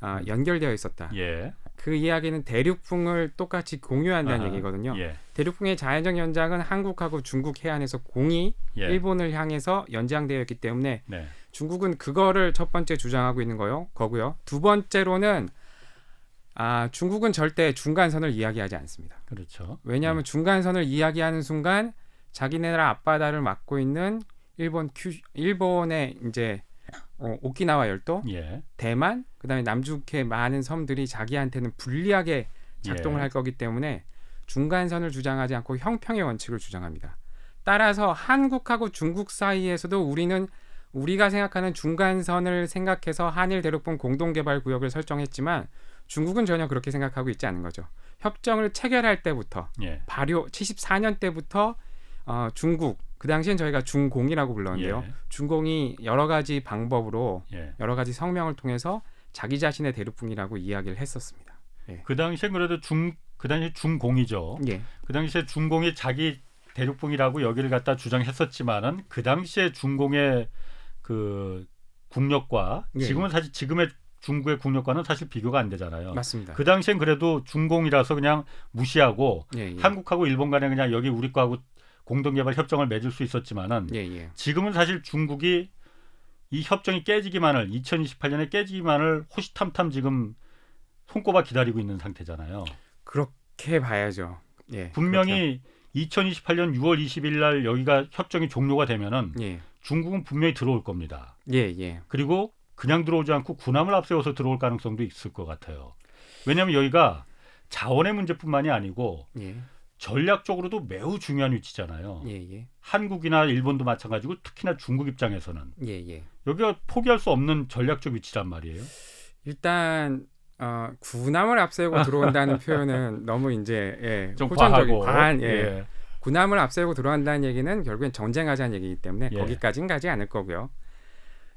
아, 음. 연결되어 있었다. 예. 그 이야기는 대륙풍을 똑같이 공유한다는 아 얘기거든요. 예. 대륙풍의 자연적 연장은 한국하고 중국 해안에서 공이 예. 일본을 향해서 연장되어 있기 때문에 네. 중국은 그거를 첫 번째 주장하고 있는 거요. 거고요. 두 번째로는 아, 중국은 절대 중간선을 이야기하지 않습니다. 그렇죠. 왜냐하면 네. 중간선을 이야기하는 순간 자기네 나라 앞바다를 막고 있는 일본 큐 일본의 이제 어, 오키나와 열도, 예. 대만, 그다음에 남중해 국 많은 섬들이 자기한테는 불리하게 작동을 예. 할 거기 때문에 중간선을 주장하지 않고 형평의 원칙을 주장합니다. 따라서 한국하고 중국 사이에서도 우리는 우리가 생각하는 중간선을 생각해서 한일 대륙분 공동개발 구역을 설정했지만 중국은 전혀 그렇게 생각하고 있지 않은 거죠. 협정을 체결할 때부터 예. 발효 74년 때부터 어, 중국 그 당시엔 저희가 중공이라고 불렀는데요. 예. 중공이 여러 가지 방법으로 예. 여러 가지 성명을 통해서 자기 자신의 대륙붕이라고 이야기를 했었습니다. 예. 그 당시엔 그래도 중 그 당시 중공이죠. 예. 그 당시에 중공이 자기 대륙붕이라고 여기를 갖다 주장했었지만은 그 당시에 중공의 그 국력과 예. 지금은 사실 지금의 중국의 국력과는 사실 비교가 안 되잖아요. 맞습니다. 그 당시엔 그래도 중공이라서 그냥 무시하고 예, 예. 한국하고 일본 간에 그냥 여기 우리 거하고 공동개발 협정을 맺을 수 있었지만은 예, 예. 지금은 사실 중국이 이 협정이 깨지기만을 2028년에 깨지기만을 호시탐탐 지금 손꼽아 기다리고 있는 상태잖아요. 그렇게 봐야죠. 예, 분명히 그렇죠. 2028년 6월 20일 날 여기가 협정이 종료가 되면은 예. 중국은 분명히 들어올 겁니다. 예, 예. 그리고 그냥 들어오지 않고 군함을 앞세워서 들어올 가능성도 있을 것 같아요. 왜냐하면 여기가 자원의 문제뿐만이 아니고 예. 전략적으로도 매우 중요한 위치잖아요. 예예. 예. 한국이나 일본도 마찬가지고 특히나 중국 입장에서는 예예. 예. 여기가 포기할 수 없는 전략적 위치란 말이에요. 일단 어, 군함을 앞세우고 들어온다는 표현은 너무 이제 예, 좀호전적이고 과한 예. 예. 군함을 앞세우고 들어온다는 얘기는 결국엔 전쟁하자는 얘기이기 때문에 예. 거기까지는 가지 않을 거고요.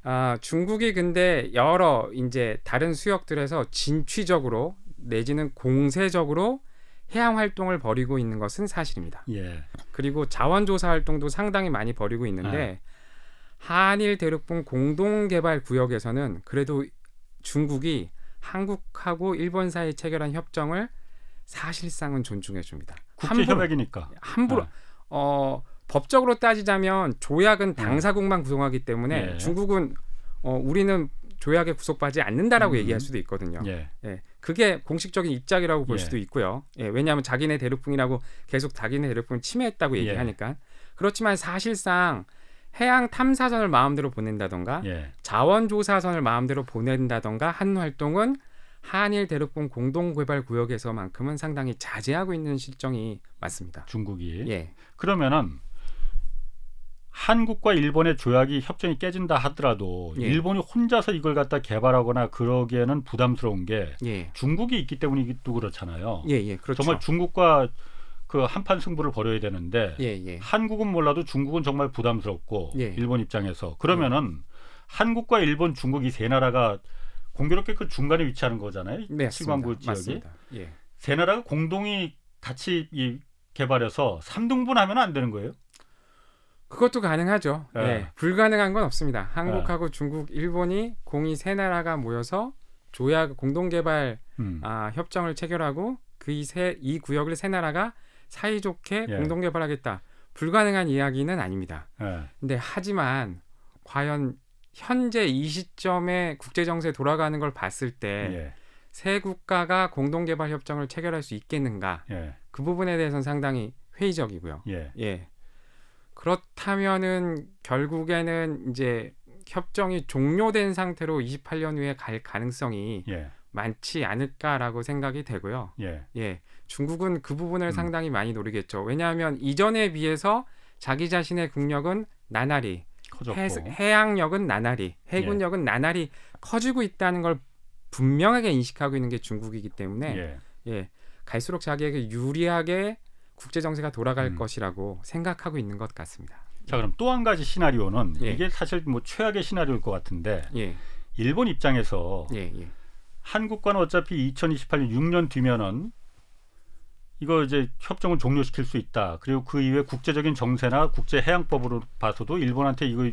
아, 중국이 근데 여러 이제 다른 수역들에서 진취적으로 내지는 공세적으로 해양 활동을 벌이고 있는 것은 사실입니다. 예. 그리고 자원조사 활동도 상당히 많이 벌이고 있는데 아. 한일 대륙분 공동개발 구역에서는 그래도 중국이 한국하고 일본 사이 체결한 협정을 사실상은 존중해 줍니다. 국제 협약이니까 함부로, 함부로 네. 아. 어 법적으로 따지자면 조약은 음. 당사국만 구성하기 때문에 예. 중국은 어, 우리는 조약에 구속받지 않는다라고 음. 얘기할 수도 있거든요. 예. 예. 그게 공식적인 입장이라고 볼 예. 수도 있고요. 예, 왜냐하면 자기네 대륙풍이라고 계속 자기네 대륙풍을 침해했다고 예. 얘기하니까. 그렇지만 사실상 해양 탐사선을 마음대로 보낸다던가 예. 자원조사선을 마음대로 보낸다던가 한 활동은 한일 대륙붕 공동개발 구역에서만큼은 상당히 자제하고 있는 실정이 맞습니다. 중국이. 예. 그러면은 한국과 일본의 조약이 협정이 깨진다 하더라도 예. 일본이 혼자서 이걸 갖다 개발하거나 그러기에는 부담스러운 게 예. 중국이 있기 때문이기도 그렇잖아요. 예, 예, 그렇죠. 정말 중국과 그 한판 승부를 벌여야 되는데 예, 예. 한국은 몰라도 중국은 정말 부담스럽고 예. 일본 입장에서 그러면은 한국과 일본, 중국 이세 나라가 공교롭게 그 중간에 위치하는 거잖아요. 네, 시만구 지역이. 세 나라가 공동이 같이 이 개발해서 삼등분 하면 안 되는 거예요? 그것도 가능하죠. 예. 네. 불가능한 건 없습니다. 한국하고 예. 중국, 일본이 공이 세 나라가 모여서 조약 공동 개발 음. 아, 협정을 체결하고 그이세이 이 구역을 세 나라가 사이좋게 예. 공동 개발하겠다. 불가능한 이야기는 아닙니다. 그런데 예. 하지만 과연 현재 이 시점에 국제 정세 돌아가는 걸 봤을 때세 예. 국가가 공동 개발 협정을 체결할 수 있겠는가? 예. 그 부분에 대해서는 상당히 회의적이고요. 예. 그렇다면은 결국에는 이제 협정이 종료된 상태로 28년 후에 갈 가능성이 예. 많지 않을까라고 생각이 되고요. 예. 예. 중국은 그 부분을 음. 상당히 많이 노리겠죠. 왜냐하면 이전에 비해서 자기 자신의 국력은 나날이 해, 양력은 나날이 해군력은 예. 나날이 커지고 있다는 걸 분명하게 인식하고 있는 게 중국이기 때문에 예. 예. 갈수록 자기에게 유리하게 국제 정세가 돌아갈 음. 것이라고 생각하고 있는 것 같습니다. 자 그럼 또 한 가지 시나리오는 예. 이게 사실 뭐 최악의 시나리오일 것 같은데 예. 일본 입장에서 예, 예. 한국과는 어차피 2028년 6년 뒤면은 이거 이제 협정을 종료시킬 수 있다. 그리고 그 이후에 국제적인 정세나 국제 해양법으로 봐서도 일본한테 이거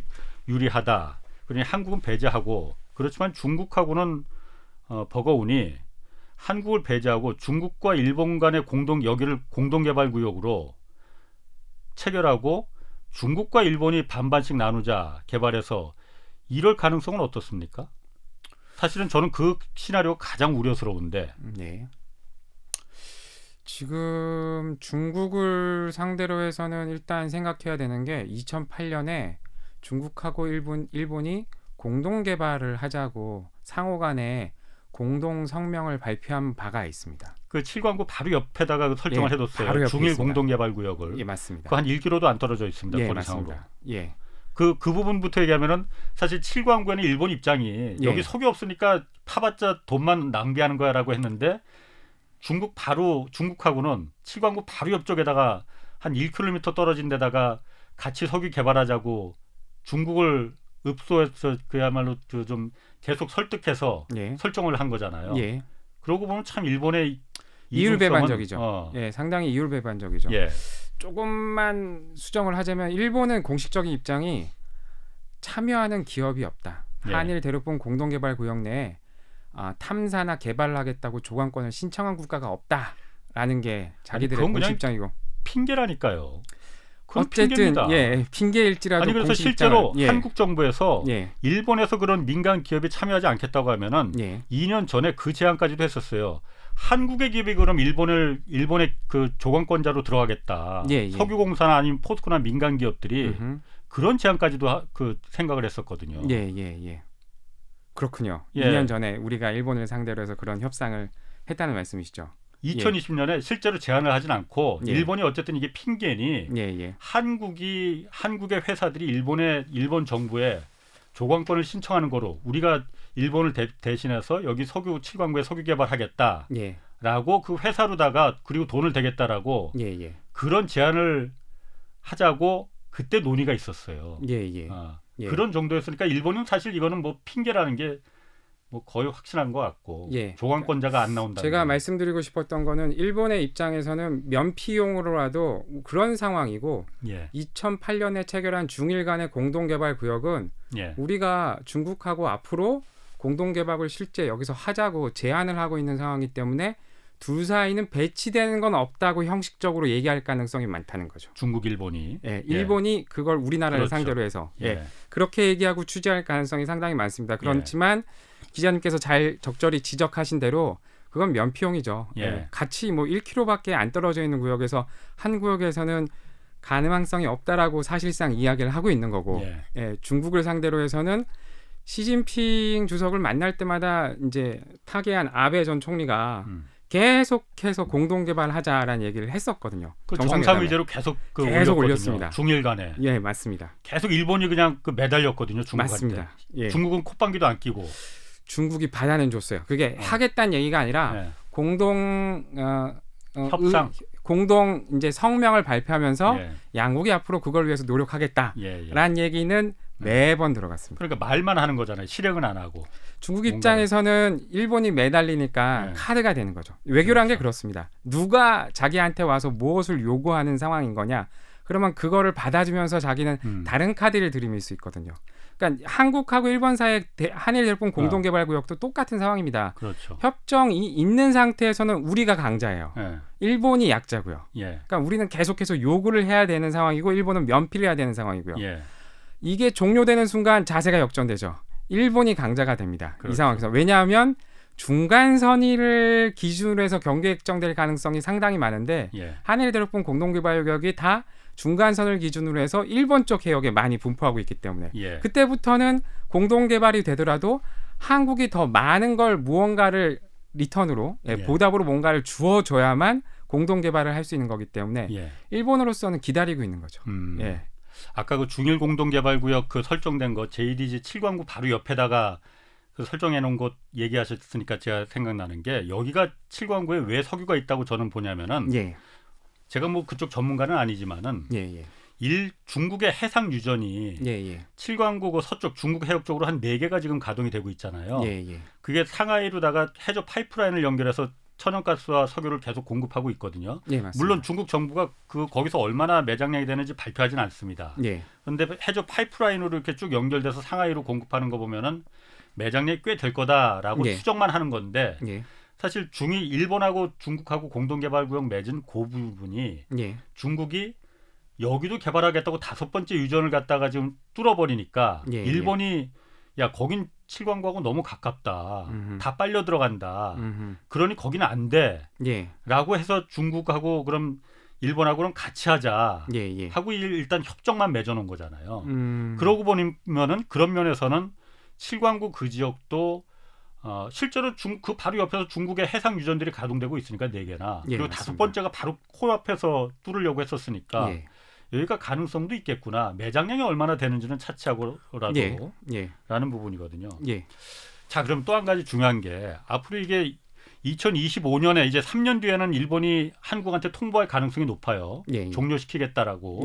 유리하다. 그러니 한국은 배제하고 그렇지만 중국하고는 어, 버거우니 한국을 배제하고 중국과 일본 간의 공동 여기를 공동 개발 구역으로 체결하고 중국과 일본이 반반씩 나누자 개발해서 이럴 가능성은 어떻습니까? 사실은 저는 그 시나리오 가장 가 우려스러운데. 네. 지금 중국을 상대로 해서는 일단 생각해야 되는 게 2008년에 중국하고 일본 일본이 공동 개발을 하자고 상호 간에 공동 성명을 발표한 바가 있습니다. 그 7광구 바로 옆에다가 그 설정을 예, 해뒀어요. 중일 공동 개발 구역을. 예, 맞습니다. 그한 1km도 안 떨어져 있습니다. 예, 맞습니다. 예. 그, 그 부분부터 얘기하면은 사실 7광구에는 일본 입장이 예. 여기 석유 없으니까 파봤자 돈만 낭비하는 거야라고 했는데 중국 바로 중국하고는 7광구 바로 옆쪽에다가 한 1km 떨어진 데다가 같이 석유 개발하자고 중국을 읍소해서 그야말로 그좀 계속 설득해서 예. 설정을 한 거잖아요. 예. 그러고 보면 참 일본의 이율배반적이죠. 어. 예, 상당히 이율배반적이죠. 예. 조금만 수정을 하자면 일본은 공식적인 입장이 참여하는 기업이 없다. 예. 한일 대륙분 공동개발 구역 내에 아, 탐사나 개발하겠다고 조관권을 신청한 국가가 없다라는 게 자기들의 공식 입장이고 핑계라니까요. 어쨌든 아, 핑계입니다. 예, 예 핑계일지라도 아니 그래서 실제로 예. 한국 정부에서 예. 일본에서 그런 민간 기업이 참여하지 않겠다고 하면은 예. 2년 전에 그 제안까지도 했었어요. 한국의 기업이 그럼 일본을 일본의 그조건권자로 들어가겠다. 예, 예. 석유공사나 아니면 포스코나 민간 기업들이 음흠. 그런 제안까지도 하, 그 생각을 했었거든요. 예 예, 예. 그렇군요. 예. 2년 전에 우리가 일본을 상대로 해서 그런 협상을 했다는 말씀이시죠. 2020년에 실제로 제안을 하진 않고 예. 일본이 어쨌든 이게 핑계니 예, 예. 한국이 한국의 회사들이 일본의 일본 정부에 조광권을 신청하는 거로 우리가 일본을 대, 신해서 여기 석유 칠광구에 석유 개발하겠다. 라고 그 회사로다가 그리고 돈을 대겠다라고 예예. 그런 제안을 하자고 그때 논의가 있었어요. 예예. 어. 아, 예. 그런 정도였으니까 일본은 사실 이거는 뭐 핑계라는 게뭐 거의 확실한 것 같고 예. 조관권자가 안 그러니까 나온다. 제가 말씀드리고 싶었던 거는 일본의 입장에서는 면피용으로라도 그런 상황이고 예. 2008년에 체결한 중일 간의 공동개발 구역은 예. 우리가 중국하고 앞으로 공동개발을 실제 여기서 하자고 제안을 하고 있는 상황이기 때문에 두 사이는 배치되는 건 없다고 형식적으로 얘기할 가능성이 많다는 거죠. 중국 일본이 예, 예. 일본이 예. 그걸 우리나라를 그렇죠. 상대로 해서 예. 예. 그렇게 얘기하고 취재할 가능성이 상당히 많습니다. 예. 그렇지만 기자님께서 잘 적절히 지적하신 대로 그건 면피용이죠. 예. 예. 같이 뭐 1km밖에 안 떨어져 있는 구역에서 한 구역에서는 가능성이 없다라고 사실상 이야기를 하고 있는 거고 예, 중국을 상대로 해서는 시진핑 주석을 만날 때마다 이제 타계한 아베 전 총리가 음. 계속해서 공동 개발하자라는 얘기를 했었거든요. 그 정상회의제로 계속 그 계속 올렸습니다. 중일 간에. 예, 맞습니다. 계속 일본이 그냥 그 매달렸거든요. 중국한테. 예. 중국은 콧방귀도 안 끼고. 중국이 반환는 줬어요. 그게 어. 하겠다는 얘기가 아니라 네. 공동 어, 어, 협상 공동 이제 성명을 발표하면서 예. 양국이 앞으로 그걸 위해서 노력하겠다라는 예, 예. 얘기는 음. 매번 들어갔습니다. 그러니까 말만 하는 거잖아요. 실행은 안 하고. 중국 입장에서는 일본이 매달리니까 네. 카드가 되는 거죠. 외교란 그렇죠. 게 그렇습니다. 누가 자기한테 와서 무엇을 요구하는 상황인 거냐? 그러면 그거를 받아주면서 자기는 음. 다른 카드를 들이밀 수 있거든요. 그러니까 한국하고 일본 사이 한일 일본 공동 아. 개발 구역도 똑같은 상황입니다. 그렇죠. 협정이 있는 상태에서는 우리가 강자예요. 예. 일본이 약자고요. 예. 그러니까 우리는 계속해서 요구를 해야 되는 상황이고 일본은 면피를 해야 되는 상황이고요. 예. 이게 종료되는 순간 자세가 역전되죠. 일본이 강자가 됩니다. 그렇죠. 이 상황에서 왜냐하면 중간 선의를 기준으로 해서 경계 액정될 가능성이 상당히 많은데 예. 한일 대륙분 공동 개발 구역이 다 중간선을 기준으로 해서 일본 쪽 해역에 많이 분포하고 있기 때문에 예. 그때부터는 공동 개발이 되더라도 한국이 더 많은 걸 무언가를 리턴으로 예. 예. 보답으로 뭔가를 주어줘야만 공동 개발을 할 수 있는 거기 때문에 예. 일본으로서는 기다리고 있는 거죠. 음. 예. 아까 그 중일 공동 개발 구역 그 설정된 거 JDG 7광구 바로 옆에다가 그 설정해 놓은 곳 얘기하셨으니까 제가 생각나는 게 여기가 7광구에 왜 석유가 있다고 저는 보냐면은 예. 제가 뭐 그쪽 전문가는 아니지만은 예, 예. 일 중국의 해상 유전이 예, 예. 칠광구고 서쪽 중국 해역 쪽으로 한 네 개가 지금 가동이 되고 있잖아요. 예, 그게 상하이로다가 해저 파이프라인을 연결해서 천연가스와 석유를 계속 공급하고 있거든요. 네, 물론 중국 정부가 그 거기서 얼마나 매장량이 되는지 발표하진 않습니다. 그런데 해저 파이프라인으로 이렇게 쭉 연결돼서 상하이로 공급하는 거 보면은 매장량이 꽤 될 거다라고 네. 추정만 하는 건데 사실 중이 일본하고 중국하고 공동 개발 구역 맺은 그 부분이 예. 중국이 여기도 개발하겠다고 다섯 번째 유전을 갖다가 지금 뚫어버리니까 예, 예. 일본이 야 거긴 칠광구하고 너무 가깝다. 음흠. 다 빨려 들어간다. 음흠. 그러니 거기는 안 돼. 예. 라고 해서 중국하고 그럼 일본하고는 같이 하자. 예, 예. 하고 일단 협정만 맺어놓은 거잖아요. 음. 그러고 보면은 그런 면에서는 칠광구 그 지역도 어, 실제로 중, 그 바로 옆에서 중국의 해상 유전들이 가동되고 있으니까 네 개나 예, 그리고 맞습니다. 다섯 번째가 바로 코앞에서 뚫으려고 했었으니까 예. 여기가 가능성도 있겠구나 매장량이 얼마나 되는지는 차치하고라도 예, 예. 라는 부분이거든요. 예. 자 그럼 또 한 가지 중요한 게 앞으로 이게 2025년에 이제 3년 뒤에는 일본이 한국한테 통보할 가능성이 높아요. 예, 예. 종료시키겠다라고.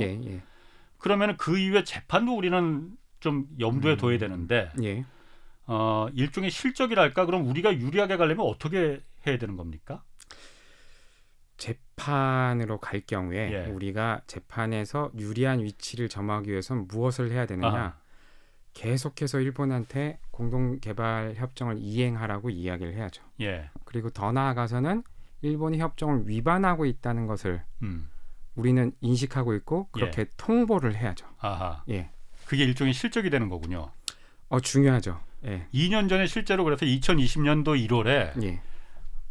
그러면 그 이후에 재판도 우리는 좀 염두에 음, 둬야 되는데. 어, 일종의 실적이랄까 그럼 우리가 유리하게 가려면 어떻게 해야 되는 겁니까? 재판으로 갈 경우에 예. 우리가 재판에서 유리한 위치를 점하기 위해선 무엇을 해야 되느냐? 아하. 계속해서 일본한테 공동 개발 협정을 이행하라고 이야기를 해야죠. 예. 그리고 더 나아가서는 일본이 협정을 위반하고 있다는 것을 음. 우리는 인식하고 있고 그렇게 예. 통보를 해야죠. 아하. 예. 그게 일종의 실적이 되는 거군요. 어 중요하죠. 예. 2년 전에 실제로 그래서 2020년도 1월에 예.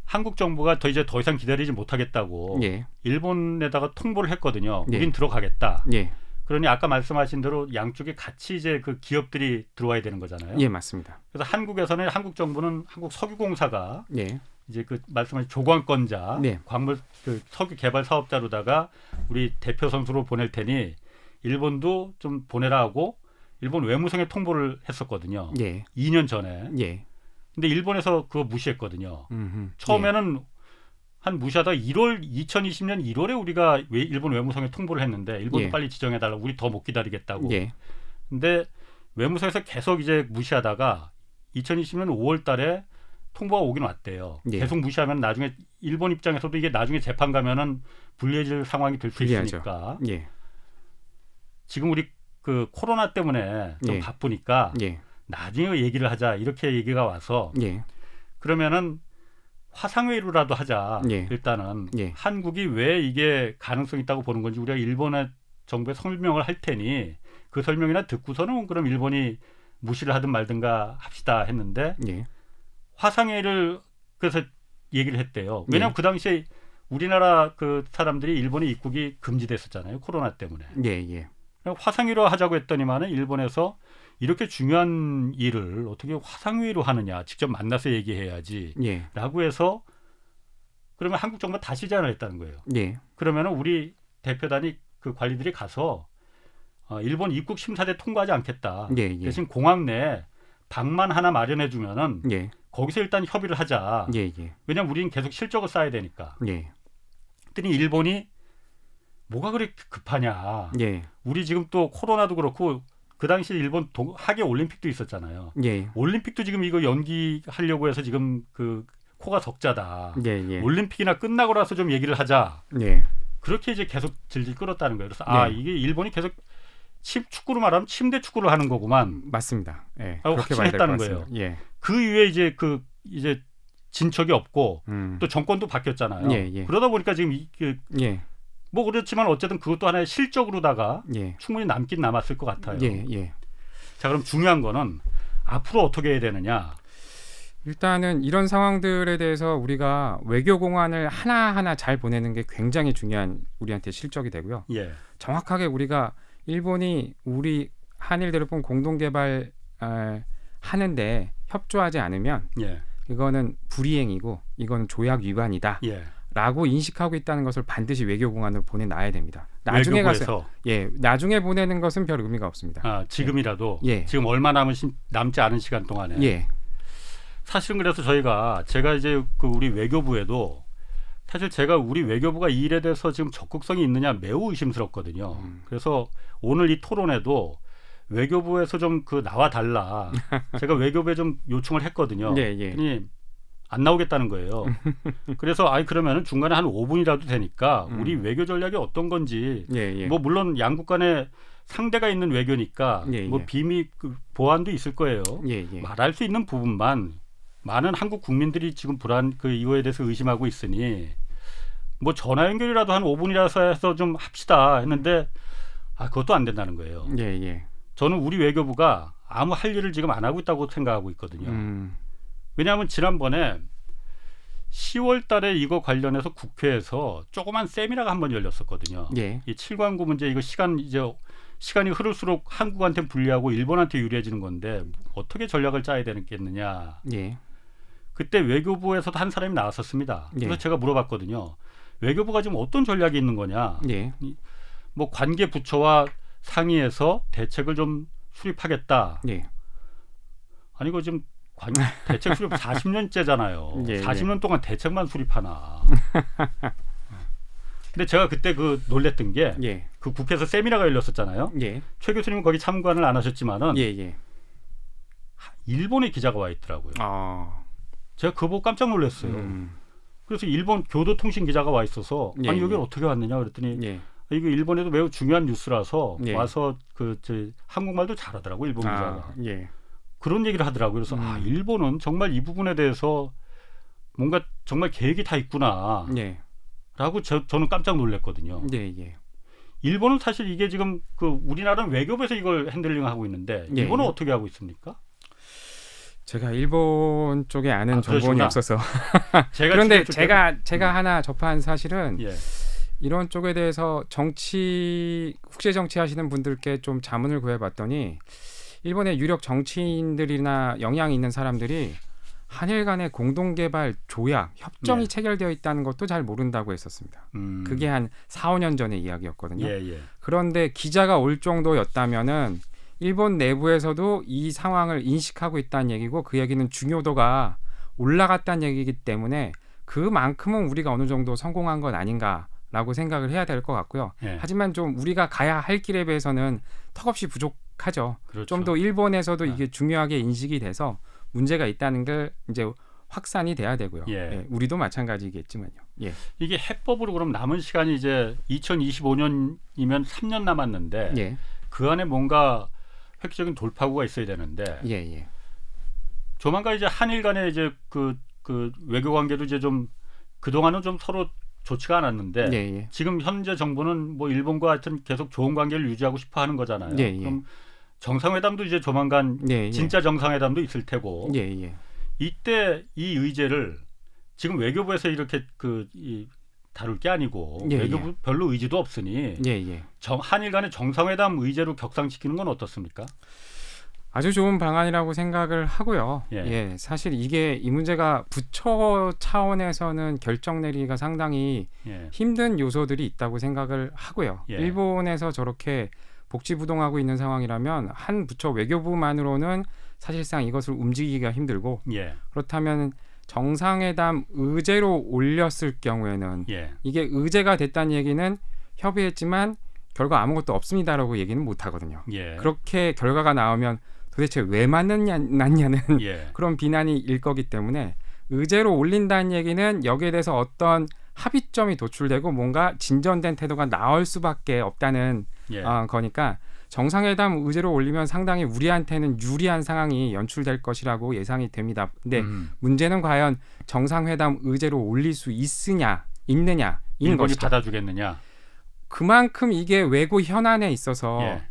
한국 정부가 더 이제 더 이상 기다리지 못하겠다고 예. 일본에다가 통보를 했거든요. 예. 우린 들어가겠다. 예. 그러니 아까 말씀하신 대로 양쪽에 같이 이제 그 기업들이 들어와야 되는 거잖아요. 예, 맞습니다. 그래서 한국에서는 한국 정부는 한국 석유공사가 예. 이제 그 말씀하신 조광권자 네. 광물 그 석유 개발 사업자로다가 우리 대표 선수로 보낼 테니 일본도 좀 보내라 하고 일본 외무성에 통보를 했었거든요. 예. 2년 전에. 예. 근데 일본에서 그거 무시했거든요. 음흠. 예. 처음에는 예. 한 무시하다 1월 2020년 1월에 우리가 왜 일본 외무성에 통보를 했는데 일본도 예. 빨리 지정해 달라. 우리 더 못 기다리겠다고. 예. 근데 외무성에서 계속 이제 무시하다가 2020년 5월 달에 통보가 오긴 왔대요. 예. 계속 무시하면 나중에 일본 입장에서도 이게 나중에 재판 가면은 불리해질 상황이 될 수 있으니까. 예. 지금 우리 그 코로나 때문에 좀 예. 바쁘니까 예. 나중에 얘기를 하자 이렇게 얘기가 와서 예. 그러면은 화상회의로라도 하자 예. 일단은 예. 한국이 왜 이게 가능성이 있다고 보는 건지 우리가 일본의 정부에 설명을 할 테니 그 설명이나 듣고서는 그럼 일본이 무시를 하든 말든가 합시다 했는데 예. 화상회의를 그래서 얘기를 했대요. 왜냐하면 그 당시에 우리나라 그 사람들이 일본에 입국이 금지됐었잖아요. 코로나 때문에. 예, 예. 화상위로 하자고 했더니만은 일본에서 이렇게 중요한 일을 어떻게 화상위로 하느냐 직접 만나서 얘기해야지라고 예. 해서 그러면 한국 정부 다시 제안을 했다는 거예요. 예. 그러면은 우리 대표단이 그 관리들이 가서 어, 일본 입국 심사대 통과하지 않겠다. 예, 예. 대신 공항 내 방만 하나 마련해 주면은 예. 거기서 일단 협의를 하자. 예, 왜냐면 우리는 계속 실적을 쌓아야 되니까. 그랬더니 일본이 뭐가 그렇게 급하냐. 예. 우리 지금 또 코로나도 그렇고 그 당시 일본 동, 하계 올림픽도 있었잖아요. 예. 올림픽도 지금 이거 연기하려고 해서 지금 그 코가 적자다. 예, 예. 올림픽이나 끝나고 나서 좀 얘기를 하자. 예. 그렇게 이제 계속 질질 끌었다는 거예요. 그래서 예. 아 이게 일본이 계속 침, 축구로 말하면 침대 축구를 하는 거구만. 맞습니다. 예. 확신했다는 거예요. 예. 그 이후에 이제 그 이제 진척이 없고 음. 또 정권도 바뀌었잖아요. 예, 예. 그러다 보니까 지금 이, 그, 예. 뭐 그렇지만 어쨌든 그것도 하나의 실적으로다가 예. 충분히 남긴 남았을 것 같아요. 예, 예. 자 그럼 중요한 거는 앞으로 어떻게 해야 되느냐. 일단은 이런 상황들에 대해서 우리가 외교 공안을 하나하나 잘 보내는 게 굉장히 중요한 우리한테 실적이 되고요. 예. 정확하게 우리가 일본이 우리 한일 대륙본 공동 개발 아, 하는데 협조하지 않으면 예. 이거는 불이행이고 이거는 조약 위반이다. 예. 라고 인식하고 있다는 것을 반드시 외교 공안으로 보내놔야 됩니다. 나중에 가서 예, 나중에 보내는 것은 별 의미가 없습니다. 아, 지금이라도 예. 예. 지금 얼마 남은 신 남지 않은 시간 동안에 예. 사실은 그래서 저희가 제가 이제 그 우리 외교부에도 사실 제가 우리 외교부가 이 일에 대해서 지금 적극성이 있느냐 매우 의심스럽거든요. 음. 그래서 오늘 이 토론에도 외교부에서 좀 그 나와 달라 제가 외교부에 좀 요청을 했거든요. 예, 예. 안 나오겠다는 거예요. 그래서 아니 그러면은 중간에 한 5분이라도 되니까 음. 우리 외교 전략이 어떤 건지 예, 예. 뭐 물론 양국 간에 상대가 있는 외교니까 예, 뭐 예. 비밀 그보안도 있을 거예요. 예, 예. 말할 수 있는 부분만 많은 한국 국민들이 지금 불안 그 이거에 대해서 의심하고 있으니 뭐 전화 연결이라도 한 5분이라서 해서 좀 합시다 했는데 아 그것도 안 된다는 거예요. 저는 우리 외교부가 아무 할 일을 지금 안 하고 있다고 생각하고 있거든요. 음. 왜냐하면 지난번에 10월 달에 이거 관련해서 국회에서 조그만 세미나가 한 번 열렸었거든요. 예. 이7관구 문제 이거 시간 이제 시간이 흐를수록 한국한테 불리하고 일본한테 유리해지는 건데 어떻게 전략을 짜야 되겠느냐. 예. 그때 외교부에서도 한 사람이 나왔었습니다. 그래서 예. 제가 물어봤거든요. 외교부가 지금 어떤 전략이 있는 거냐. 예. 뭐 관계 부처와 상의해서 대책을 좀 수립하겠다. 예. 아니 고 지금 대책 수립 40년째잖아요. 예, 40년 예. 동안 대책만 수립하나. 근데 제가 그때 그 놀랬던 게그 예. 국회에서 세미나가 열렸었잖아요. 예. 최 교수님은 거기 참관을 안 하셨지만은 예, 일본의 기자가 와 있더라고요. 아. 제가 그거 보고 깜짝 놀랐어요. 음. 그래서 일본 교도통신 기자가 와 있어서 아니 예, 여기 예. 어떻게 왔느냐 그랬더니 예. 아, 이거 일본에도 매우 중요한 뉴스라서 와서 그저 한국말도 잘하더라고 일본 아, 기자가. 그런 얘기를 하더라고요. 그래서 아, 음. 아 일본은 정말 이 부분에 대해서 뭔가 정말 계획이 다 있구나. 네. 라고 저, 저는 깜짝 놀랐거든요. 네, 예. 일본은 사실 이게 지금 그 우리나라는 외교부에서 이걸 핸들링하고 있는데 예, 일본은 어떻게 하고 있습니까? 제가 일본 쪽에 아는 아, 정보는 그러시구나. 없어서 제가 그런데 제가 제가 음. 하나 접한 사실은 예. 이런 쪽에 대해서 정치 국제 정치 하시는 분들께 좀 자문을 구해봤더니 일본의 유력 정치인들이나 영향이 있는 사람들이 한일 간의 공동 개발 조약 협정이 예. 체결되어 있다는 것도 잘 모른다고 했었습니다. 음. 그게 한 4, 5년 전의 이야기였거든요. 예, 예. 그런데 기자가 올 정도였다면은 일본 내부에서도 이 상황을 인식하고 있다는 얘기고 그 얘기는 중요도가 올라갔다는 얘기이기 때문에 그만큼은 우리가 어느 정도 성공한 건 아닌가 라고 생각을 해야 될 것 같고요. 예. 하지만 좀 우리가 가야 할 길에 비해서는 턱없이 부족하죠. 그렇죠. 좀더 일본에서도 네. 이게 중요하게 인식이 돼서 문제가 있다는 걸 이제 확산이 돼야 되고요. 예. 예, 우리도 마찬가지겠지만요. 예. 이게 해법으로 그럼 남은 시간이 이제 2025년이면 3년 남았는데 예. 그 안에 뭔가 획기적인 돌파구가 있어야 되는데 예, 예, 조만간 이제 한일 간의 이제 그, 그 외교 관계도 이제 좀 그동안은 좀 서로 좋지가 않았는데 예, 예. 지금 현재 정부는 뭐 일본과 하여튼 계속 좋은 관계를 유지하고 싶어 하는 거잖아요. 예, 예. 그럼 정상회담도 이제 조만간 예, 예. 진짜 정상회담도 있을 테고 이때 이 의제를 지금 외교부에서 이렇게 그 이, 다룰 게 아니고 외교부 별로 의지도 없으니 정, 한일 간의 정상회담 의제로 격상시키는 건 어떻습니까? 아주 좋은 방안이라고 생각을 하고요. 예. 예. 사실 이게 이 문제가 부처 차원에서는 결정 내리기가 상당히 예. 힘든 요소들이 있다고 생각을 하고요. 예. 일본에서 저렇게 복지부동하고 있는 상황이라면 한 부처 외교부만으로는 사실상 이것을 움직이기가 힘들고 예. 그렇다면 정상회담 의제로 올렸을 경우에는 예. 이게 의제가 됐다는 얘기는 협의했지만 결과 아무것도 없습니다라고 얘기는 못 하거든요. 예. 그렇게 결과가 나오면 도대체 왜 만났냐는 예. 그런 비난이 일 거기 때문에 의제로 올린다는 얘기는 여기에 대해서 어떤 합의점이 도출되고 뭔가 진전된 태도가 나올 수밖에 없다는 예. 어, 거니까 정상회담 의제로 올리면 상당히 우리한테는 유리한 상황이 연출될 것이라고 예상이 됩니다. 근데 음. 문제는 과연 정상회담 의제로 올릴 수 있으냐, 있느냐, 인 것이 받아주겠느냐. 그만큼 이게 외고 현안에 있어서 예.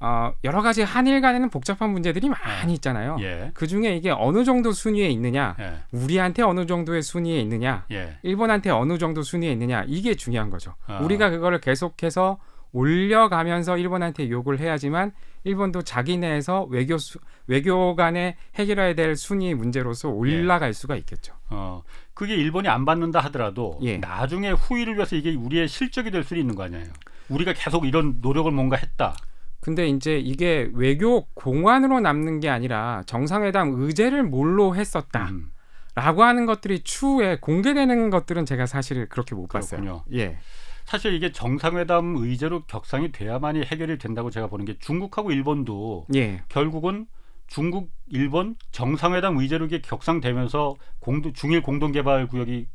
어, 여러 가지 한일 간에는 복잡한 문제들이 많이 예. 있잖아요. 예. 그 중에 이게 어느 정도 순위에 있느냐, 예. 우리한테 어느 정도의 순위에 있느냐, 예. 일본한테 어느 정도 순위에 있느냐, 이게 중요한 거죠. 어. 우리가 그거를 계속해서 올려가면서 일본한테 욕을 해야지만 일본도 자기네에서 외교 수, 외교 간에 해결해야 될 순위 문제로서 예. 올라갈 수가 있겠죠. 어, 그게 일본이 안 받는다 하더라도 예. 나중에 후일을 위해서 이게 우리의 실적이 될 수는 있는 거 아니에요. 우리가 계속 이런 노력을 뭔가 했다. 근데 이제 이게 외교 공안으로 남는 게 아니라 정상회담 의제를 뭘로 했었다. 음. 라고 하는 것들이 추후에 공개되는 것들은 제가 사실 그렇게 못 그렇군요. 봤어요. 예. 사실 이게 정상회담 의제로 격상이 돼야만이 해결이 된다고 제가 보는 게 중국하고 일본도 예. 결국은 중국 일본 정상회담 의제로 이게 격상되면서 공동, 중일 공동 개발 구역이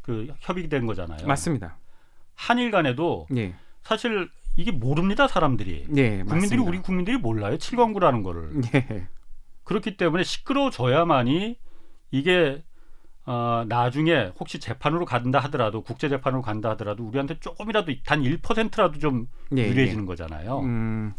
그 협의된 거잖아요. 맞습니다. 한일 간에도 예. 사실 이게 모릅니다 사람들이. 네, 국민들이 맞습니다. 우리 국민들이 몰라요 칠광구라는 거를. 네. 그렇기 때문에 시끄러워져야만이 이게 어, 나중에 혹시 재판으로 간다 하더라도 국제 재판으로 간다 하더라도 우리한테 조금이라도 단 1%라도 좀 네, 네. 유리해지는 네. 거잖아요. 음,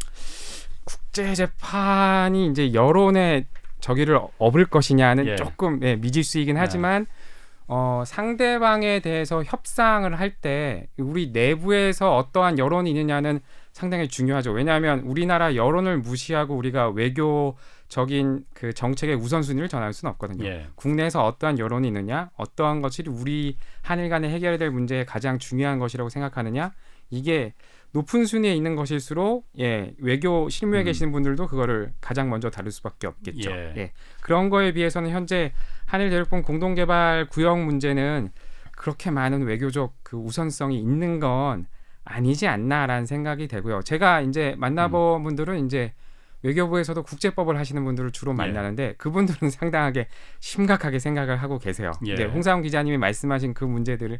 국제 재판이 이제 여론의 저기를 업을 것이냐는 예. 조금 예, 미지수이긴 네. 하지만 예. 어, 상대방에 대해서 협상을 할 때 우리 내부에서 어떠한 여론이 있느냐는 상당히 중요하죠. 왜냐하면 우리나라 여론을 무시하고 우리가 외교적인 그 정책의 우선순위를 전할 수는 없거든요. 예. 국내에서 어떠한 여론이 있느냐, 어떠한 것이 우리 한일 간에 해결될 문제에 가장 중요한 것이라고 생각하느냐, 이게 높은 순위에 있는 것일수록 예 외교 실무에 음. 계시는 분들도 그거를 가장 먼저 다룰 수밖에 없겠죠. 예. 예. 그런 거에 비해서는 현재 한일 대륙본 공동 개발 구역 문제는 그렇게 많은 외교적 그 우선성이 있는 건 아니지 않나라는 생각이 되고요. 제가 이제 만나본 음. 분들은 이제 외교부에서도 국제법을 하시는 분들을 주로 예. 만나는데 예. 그분들은 상당하게 심각하게 생각을 하고 계세요. 예. 홍상훈 기자님이 말씀하신 그 문제들을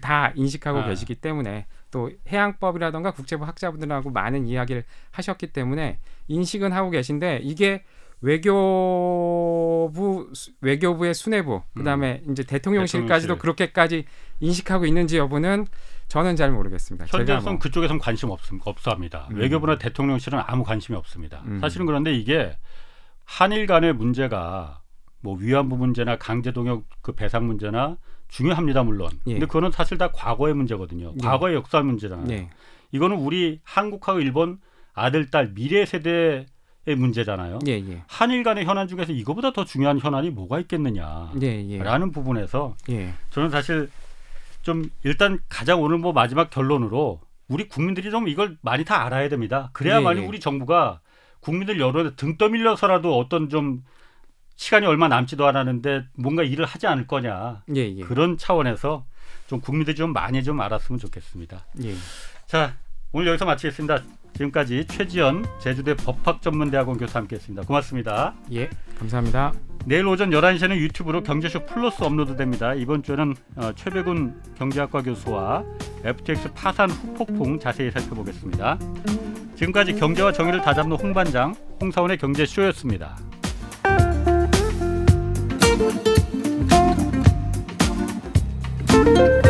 다 인식하고 아. 계시기 때문에 또 해양법이라던가 국제부 학자분들하고 많은 이야기를 하셨기 때문에 인식은 하고 계신데 이게 외교부 외교부의 수뇌부 그다음에 음. 이제 대통령실까지도 그렇게까지 인식하고 있는지 여부는 저는 잘 모르겠습니다. 현재선 뭐. 그쪽에선 관심 없, 없습니다. 음. 외교부나 대통령실은 아무 관심이 없습니다. 음. 사실은 그런데 이게 한일 간의 문제가 뭐 위안부 문제나 강제동역 그 배상 문제나 중요합니다 물론. 예. 근데 그거는 사실 다 과거의 문제거든요. 네. 과거의 역사 문제잖아요. 네. 이거는 우리 한국하고 일본 아들 딸 미래 세대의 문제잖아요. 예, 예. 한일 간의 현안 중에서 이거보다 더 중요한 현안이 뭐가 있겠느냐라는 예, 예. 부분에서 예. 저는 사실 좀 일단 가장 오늘 뭐 마지막 결론으로 우리 국민들이 좀 이걸 많이 다 알아야 됩니다. 그래야만이 예, 우리 정부가 국민들 여론에 등 떠밀려서라도 어떤 좀 시간이 얼마 남지도 않았는데 뭔가 일을 하지 않을 거냐 예, 예. 그런 차원에서 좀 국민들이 좀 많이 좀 알았으면 좋겠습니다. 예. 자 오늘 여기서 마치겠습니다. 지금까지 최지연 제주대 법학전문대학원 교수 와 함께했습니다. 고맙습니다. 예, 감사합니다. 내일 오전 11시에는 유튜브로 경제쇼 플러스 업로드됩니다. 이번 주에는 어, 최백운 경제학과 교수와 FTX 파산 후폭풍 자세히 살펴보겠습니다. 지금까지 경제와 정의를 다잡는 홍반장 홍사원의 경제쇼였습니다. thank you